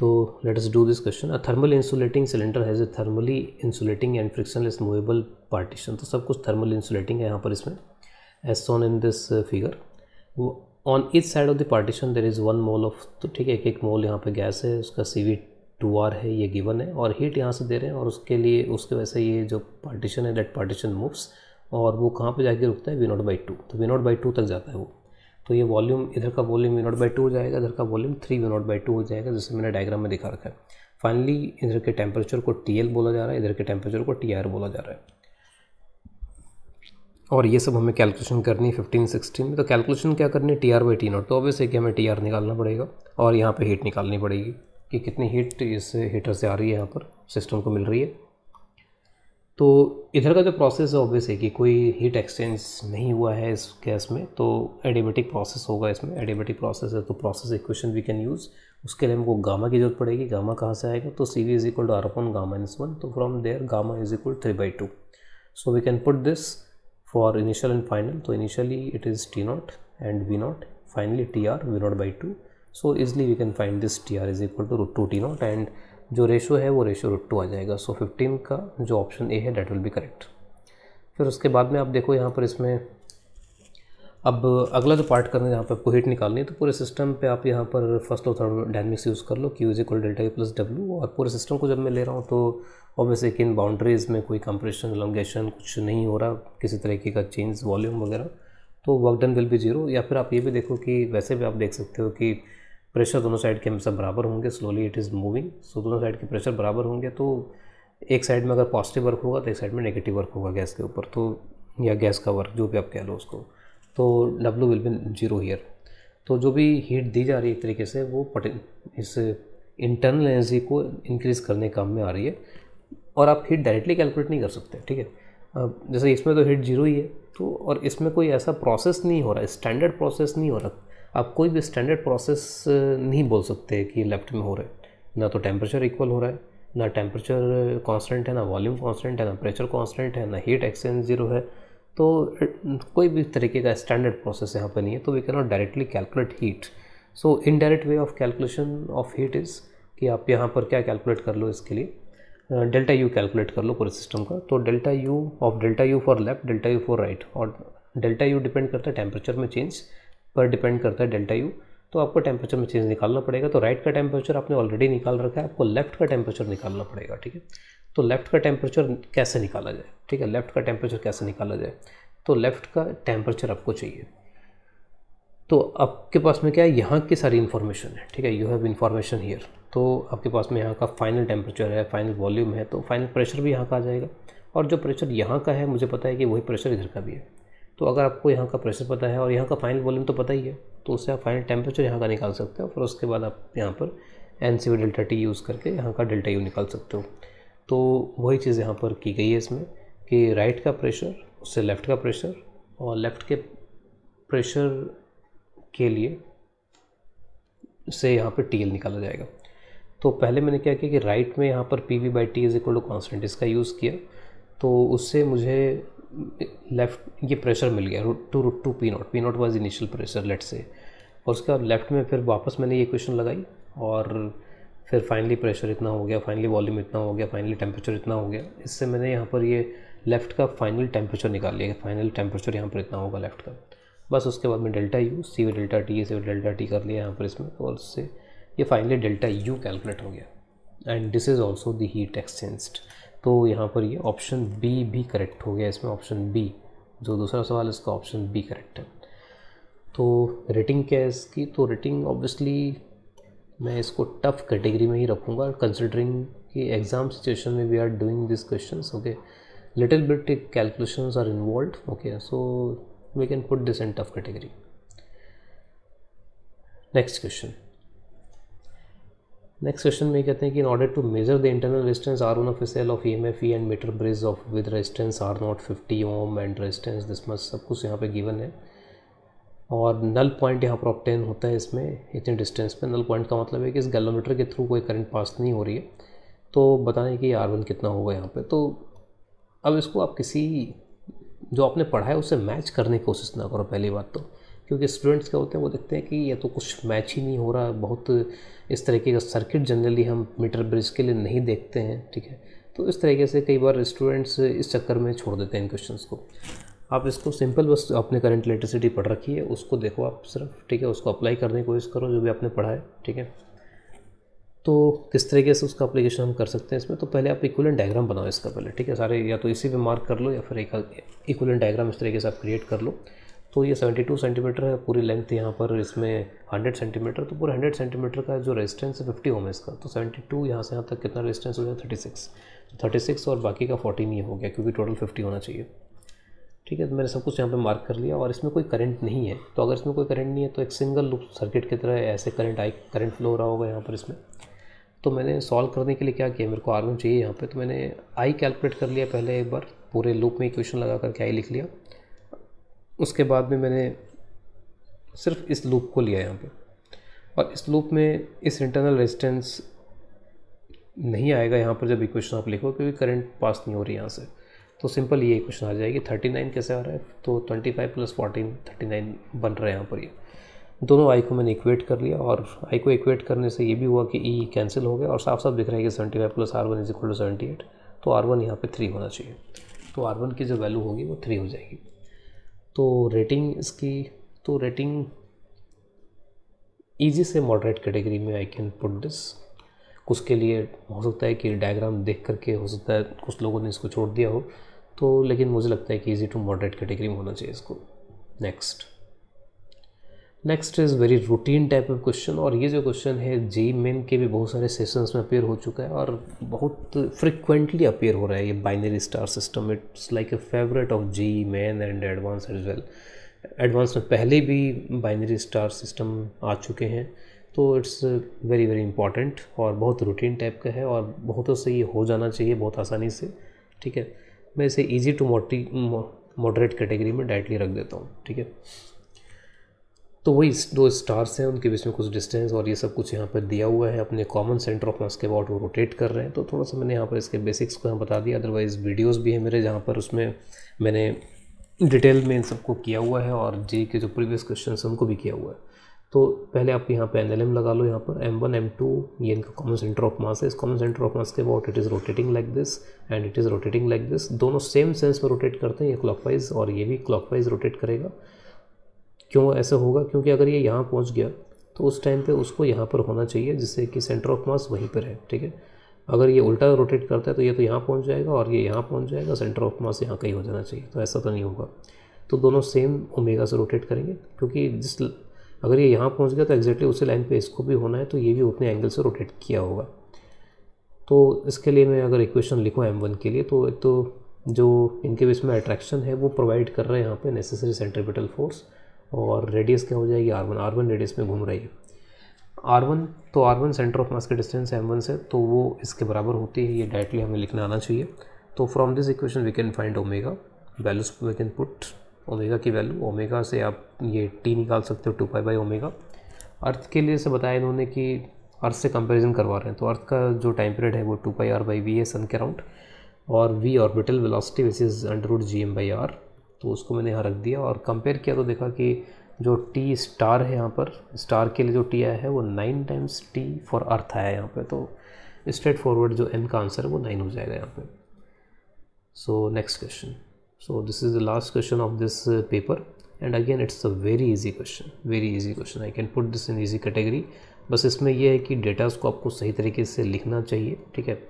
तो let let's do this question a thermal insulating cylinder has a thermally insulating and frictionless movable partition तो सब कुछ थर्मल इंसुलेटिंग है यहाँ पर इसमें as shown in this figure वो on each side of the partition there is one mole of तो ठीक है एक एक मोल यहाँ पर गैस है उसका सी वी टू आर है ये गिवन है और हीट यहाँ से दे रहे हैं और उसके लिए उसके वैसे ये जो पार्टीशन है डेट पार्टीशन मूव्स और वो कहाँ पर जाके रुकता है वी नॉट बाई टू तो वी नॉट बाई टू तक जाता है वो तो ये वॉल्यूम इधर का volume V naught by two हो जाएगा इधर का volume three V naught by two हो जाएगा जैसे मैंने डायग्राम में दिखा रखा है फाइनली इधर के टेम्परेचर को टी बोला जा रहा है इधर के टेम्परेचर को टी बोला जा रहा है और ये सब हमें कैलकुलेशन करनी है फिफ्टीन सिक्सटीन में तो कैलकुलेशन क्या करनी है T R by T naught तो ऑब्वियस है कि हमें टी आर निकालना पड़ेगा और यहाँ पे हीट निकालनी पड़ेगी कि कितनी हीट इस हीटर से आ रही है यहाँ पर सिस्टम को मिल रही है तो इधर का जो प्रोसेस है ऑब्वियस है कि कोई हीट एक्सचेंज नहीं हुआ है इस गैस में तो एडिबेटिक प्रोसेस होगा इसमें एडिबेटिक प्रोसेस है तो process equation we can use उसके लिए हमको गामा की जरूरत पड़ेगी गामा कहाँ से आएगा तो C V is equal to R upon gamma in one तो from there gamma is equal three by two so we can put this for initial and final तो initially it is T naught and V naught finally T R V naught by two so easily we can find this T R is equal to two T naught and जो ratio है वो ratio root two आ जाएगा so fifteen का जो option A है date will be correct फिर उसके बाद में आप देखो यहाँ पर इसमें अब अगला जो पार्ट करना है यहाँ पर आपको हीट निकालनी है तो पूरे सिस्टम पे आप यहाँ पर फर्स्ट और थर्ड डायनेमिक्स यूज़ कर लो Q is equal delta plus W और पूरे सिस्टम को जब मैं ले रहा हूँ तो ऑब्वियस कि इन बाउंड्रीज़ में कोई कंप्रेशन लॉन्गेशन कुछ नहीं हो रहा किसी तरीके का चेंज वॉल्यूम वगैरह तो वर्क डन विल भी जीरो या फिर आप ये भी देखो कि वैसे भी आप देख सकते हो कि प्रेशर दोनों साइड के हमेशा बराबर होंगे slowly it is moving so दोनों साइड के प्रेशर बराबर होंगे तो एक साइड में अगर पॉजिटिव वर्क होगा तो एक साइड में नेगेटिव वर्क होगा गैस के ऊपर तो या गैस का वर्क जो भी आप कह लो उसको तो W will be zero here तो जो भी हीट दी जा रही है एक तरीके से वो पटे इस इंटरनल एनर्जी को इंक्रीज़ करने काम में आ रही है और आप हीट डायरेक्टली कैलकुलेट नहीं कर सकते ठीक है जैसे इसमें तो हीट जीरो ही है तो और इसमें कोई ऐसा प्रोसेस नहीं हो रहा स्टैंडर्ड प्रोसेस नहीं हो रहा आप कोई भी स्टैंडर्ड प्रोसेस नहीं बोल सकते कि लेफ्ट में हो रहा है ना तो टेम्परेचर इक्वल हो रहा है ना टेम्परेचर कांस्टेंट है ना वॉल्यूम कांस्टेंट है ना प्रेशर कांस्टेंट है ना हीट एक्सचेंज जीरो है तो कोई भी तरीके का स्टैंडर्ड प्रोसेस यहाँ पर नहीं है तो we can not directly calculate heat so indirect way of calculation of heat is कि आप यहाँ पर क्या कैलकुलेट कर लो इसके लिए डेल्टा यू कैलकुलेट कर लो पूरे सिस्टम का तो delta U of delta U for left delta U for right और डेल्टा यू डिपेंड करता है टेम्परेचर में चेंज पर डिपेंड करता है डेल्टा यू तो आपको टेम्परेचर में चेंज निकालना पड़ेगा तो राइट का टेम्परेचर आपने ऑलरेडी निकाल रखा है आपको लेफ्ट का टेम्परेचर निकालना पड़ेगा ठीक है तो लेफ्ट का टेम्परेचर कैसे निकाला जाए ठीक है लेफ्ट का टेम्परेचर कैसे निकाला जाए तो लेफ्ट का टेम्परेचर आपको चाहिए तो आपके पास में क्या है यहाँ की सारी इन्फॉर्मेशन है ठीक है यू हैव इन्फॉर्मेशन हीयर तो आपके पास में यहाँ का फाइनल टेम्परेचर है फाइनल वॉल्यूम है तो फाइनल प्रेशर भी यहाँ का आ जाएगा और जो प्रेशर यहाँ का है मुझे पता है कि वही प्रेशर इधर का भी है तो अगर आपको यहाँ का प्रेशर पता है और यहाँ का फाइनल वॉल्यूम तो पता ही है तो उससे आप फाइनल टेम्परेचर यहाँ का निकाल सकते हो फिर उसके बाद आप यहाँ पर N C delta T use करके यहाँ का डेल्टा यू निकाल सकते हो तो वही चीज़ यहाँ पर की गई है इसमें कि राइट का प्रेशर उससे लेफ़्ट का प्रेशर और लेफ़्ट के प्रेशर के लिए से यहाँ पर टी निकाला जाएगा तो पहले मैंने क्या किया कि राइट में यहाँ पर P V by T is equal to constant इसका यूज़ किया तो उससे मुझे लेफ्ट ये प्रेशर मिल गया root two root two P naught P naught was initial pressure लेट से और उसके बाद लेफ्ट में फिर वापस मैंने ये क्वेश्चन लगाई और फिर फाइनली प्रेशर इतना हो गया फाइनली वॉल्यूम इतना हो गया फाइनली टेम्परेचर इतना हो गया इससे मैंने यहाँ पर ये लेफ़्ट का फाइनल टेम्परेचर निकाल लिया फाइनल टेम्परेचर यहाँ पर इतना होगा लेफ़्ट का बस उसके बाद में delta U C V delta T C V delta T कर लिया यहाँ पर इसमें और उससे ये फाइनली डेल्टा यू कैलकुलेट हो गया and this is also the heat exchanged तो यहाँ पर ये ऑप्शन बी भी करेक्ट हो गया इसमें ऑप्शन बी जो दूसरा सवाल इसका ऑप्शन बी करेक्ट है तो रेटिंग क्या है इसकी तो रेटिंग ऑब्वियसली मैं इसको टफ कैटेगरी में ही रखूँगा कंसिडरिंग कि एग्ज़ाम सिचुएशन में we are doing this questions okay little bit calculation are involve okay so we can put this in tough category next question next question में कहते हैं कि in order to measure the internal resistance R one of cell of E M F E and meter bridge of with resistance R naught fifty ohm and resistance this much सब कुछ यहाँ पे given है और null point यहाँ पर obtain होता है इसमें इतने डिस्टेंस पे नल पॉइंट का मतलब है कि इस गैलोमीटर के थ्रू कोई करंट पास नहीं हो रही है तो बताएं कि आर वन कितना होगा यहाँ पे तो अब इसको आप किसी जो आपने पढ़ा है उसे मैच करने की कोशिश ना करो पहली बात तो क्योंकि स्टूडेंट्स क्या होते हैं वो देखते हैं कि ये तो कुछ मैच ही नहीं हो रहा बहुत इस तरीके का सर्किट जनरली हम मीटर ब्रिज के लिए नहीं देखते हैं ठीक है तो इस तरीके से कई बार स्टूडेंट्स इस चक्कर में छोड़ देते हैं इन क्वेश्चन को आप इसको सिंपल बस अपने करंट इलेक्ट्रिसिटी पढ़ रखी है उसको देखो आप सिर्फ ठीक है उसको अप्लाई करने की कोशिश करो जो भी आपने पढ़ा है ठीक है तो किस तरीके से उसका अप्लीकेशन हम कर सकते हैं इसमें तो पहले आप इक्वलेंट डायग्राम बनाओ इसका पहले ठीक है सारे या तो इसी पे मार्क कर लो या फिर एक इक्वलेंट डायग्राम इस तरीके से आप क्रिएट कर लो तो ये 72 सेंटीमीटर है पूरी लेंथ यहाँ पर इसमें 100 सेंटीमीटर तो पूरे 100 सेंटीमीटर का जो रेजिस्टेंस है फिफ्टी ओम इसका तो 72 टू यहाँ से यहाँ तक कितना रेजिस्टेंस हो गया 36 तो 36 और बाकी का 14 ये हो गया क्योंकि टोटल 50 होना चाहिए ठीक है तो मैंने सब कुछ यहाँ पे मार्क कर लिया और इसमें कोई करंट नहीं है तो अगर इसमें कोई करंट नहीं है तो एक सिंगल लुप सर्किट की तरह ऐसे करंट आई करंट फ्लो हो रहा होगा यहाँ पर इसमें तो मैंने सॉल्व करने के लिए क्या किया मेरे को आर चाहिए यहाँ पर तो मैंने आई कैलकुलेट कर लिया पहले एक बार पूरे लूप में इक्वेशन लगा करके आई लिख लिया उसके बाद में मैंने सिर्फ इस लूप को लिया यहाँ पे और इस लूप में इस इंटरनल रेजिस्टेंस नहीं आएगा यहाँ पर जब इक्वेशन आप लिखो क्योंकि करंट पास नहीं हो रही यहाँ से तो सिंपल ये इक्वेशन आ जाएगी थर्टी नाइन कैसे आ रहा है तो twenty five plus fourteen thirty nine बन रहा है यहाँ पर ये दोनों आई को मैंने इक्वेट कर लिया और आई को इक्वेट करने से ये भी हुआ कि ई e कैंसिल हो गया और साफ साफ दिख रहा है कि seventy five plus R one is equal to seventy eight तो आर वन यहाँ पर थ्री होना चाहिए तो आर वन की जो वैल्यू होगी वो थ्री हो जाएगी तो रेटिंग इसकी तो रेटिंग ईजी से मॉडरेट कैटेगरी में आई कैन पुट दिस कुछ के लिए हो सकता है कि डायग्राम देख करके हो सकता है कुछ लोगों ने इसको छोड़ दिया हो तो लेकिन मुझे लगता है कि ईजी टू मॉडरेट कैटेगरी में होना चाहिए इसको next next is very routine type of question और ये जो क्वेश्चन है जी मेन के भी बहुत सारे सेशंस में अपेयर हो चुका है और बहुत फ्रिक्वेंटली अपेयर हो रहा है ये binary star system it's like a favourite of JEE main and advance as well advance में पहले भी बाइनरी स्टार सिस्टम आ चुके हैं तो इट्स वेरी वेरी इंपॉर्टेंट और बहुत रूटीन टाइप का है और बहुतों से ये हो जाना चाहिए बहुत आसानी से ठीक है मैं इसे ईजी टू मोटी मॉडरेट कैटेगरी में डायरेक्टली रख देता हूँ ठीक है तो वही दो स्टार्स हैं उनके बीच में कुछ डिस्टेंस और ये सब कुछ यहाँ पर दिया हुआ है अपने कॉमन सेंटर ऑफ मास के अबाउट वो रोटेट कर रहे हैं तो थोड़ा सा मैंने यहाँ पर इसके बेसिक्स को यहाँ बता दिया अदरवाइज़ वीडियोस भी हैं मेरे जहाँ पर उसमें मैंने डिटेल में इन सबको किया हुआ है और जे के जो प्रीवियस क्वेश्चन हैं उनको भी किया हुआ है तो पहले आप यहाँ पर एन लगा लो यहाँ पर एम वन एम टू ये इनका कॉमन सेंटर ऑफ मास है इस कॉमन सेंटर ऑफ मास के about it is rotating like this and it is rotating like this दोनों सेम सेंस में रोटेट करते हैं ये क्लॉक और ये भी क्लॉक रोटेट करेगा क्यों ऐसा होगा क्योंकि अगर ये यहाँ पहुँच गया तो उस टाइम पे उसको यहाँ पर होना चाहिए जिससे कि सेंटर ऑफ मास वहीं पर है ठीक है अगर ये उल्टा रोटेट करता है तो ये तो यहाँ पहुँच जाएगा और ये यहाँ पहुँच जाएगा सेंटर ऑफ मास यहाँ कहीं हो जाना चाहिए तो ऐसा तो नहीं होगा तो दोनों सेम ओमेगा से रोटेट करेंगे क्योंकि जिस अगर ये यहाँ पहुँच गया तो एग्जैक्टली उसी लाइन पर इसको भी होना है तो ये भी उतने एंगल से रोटेट किया होगा तो इसके लिए मैं अगर इक्वेशन लिखूँ एम वन के लिए तो एक तो जो इनके बीच में अट्रैक्शन है वो प्रोवाइड कर रहे हैं यहाँ पे नेसेसरी सेंट्रिपिटल फोर्स और रेडियस क्या हो जाएगी R one R one radius में घूम रही है आर वन तो R one centre of mass की डिस्टेंस एम वन से तो वो इसके बराबर होती है ये डायरेक्टली हमें लिखना आना चाहिए तो from this equation we can find omega values we can put omega की वैल्यू ओमेगा से आप ये टी निकाल सकते हो two pi by omega earth के लिए से बताया इन्होंने कि अर्थ से कंपेरिजन करवा रहे हैं तो अर्थ का जो टाइम पीरियड है वो two pi R by V है सन के अराउंड और V orbital velocity which is under root G M by R तो उसको मैंने यहाँ रख दिया और कंपेयर किया तो देखा कि जो टी स्टार है यहाँ पर स्टार के लिए जो टी आया है वो nine times T for earth आया है यहाँ पर तो स्ट्रेट फॉरवर्ड जो एन का आंसर है वो नाइन हो जाएगा यहाँ पर so next question so this is the last question of this paper and again it's a very easy question very easy question I can put this in easy category बस इसमें यह है कि डेटाज़ को आपको सही तरीके से लिखना चाहिए ठीक है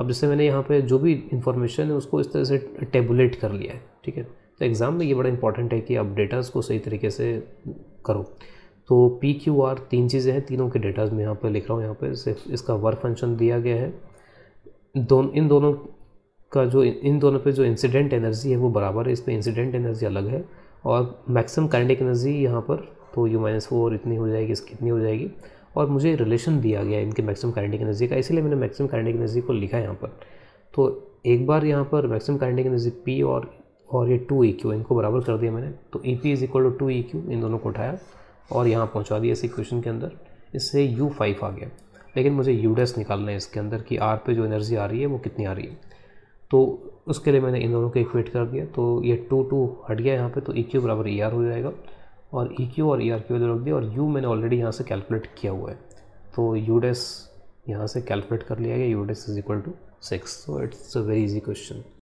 अब जैसे मैंने यहाँ पे जो भी इन्फॉर्मेशन है उसको इस तरह से टेबुलेट कर लिया है ठीक है तो एग्ज़ाम में ये बड़ा इंपॉर्टेंट है कि आप डेटाज़ को सही तरीके से करो तो पी क्यू आर तीन चीज़ें हैं तीनों के डेटाज में यहाँ पर लिख रहा हूँ यहाँ पर इसका वर्क फंक्शन दिया गया है दोनों इन दोनों का जो इन दोनों पे जो इंसिडेंट एनर्जी है वो बराबर है इसमें इंसिडेंट एनर्जी अलग है और मैक्सिमम काइनेटिक एनर्जी यहाँ पर तो यू माइनस फोर इतनी हो जाएगी इसकी इतनी हो जाएगी और मुझे रिलेशन दिया गया इनके मैक्सिमम काइनेटिक एनर्जी का इसीलिए मैंने मैक्सिमम काइनेटिक एनर्जी को लिखा है यहाँ पर तो एक बार यहाँ पर मैक्सिमम काइनेटिक एनर्जी पी और और ये टू ई क्यू इनको बराबर कर दिया मैंने तो E P is equal to two E Q इन दोनों को उठाया और यहाँ पहुँचा दिया इस इक्वेशन के अंदर इससे यू फाइव आ गया लेकिन मुझे यू डैस निकालना है इसके अंदर कि आर पे जो एनर्जी आ रही है वो कितनी आ रही है तो उसके लिए मैंने इन दोनों को इक्वेट कर दिया तो ये टू टू हट गया यहाँ पे तो ई e क्यू बराबर ई e आर हो जाएगा और ई e क्यू और ई आर वजह रख दिया और यू मैंने ऑलरेडी यहाँ से कैलकुलेट किया हुआ है तो यू डैस यहाँ से कैलकुलेट कर लिया गया U dash is equal to six so it's a very easy question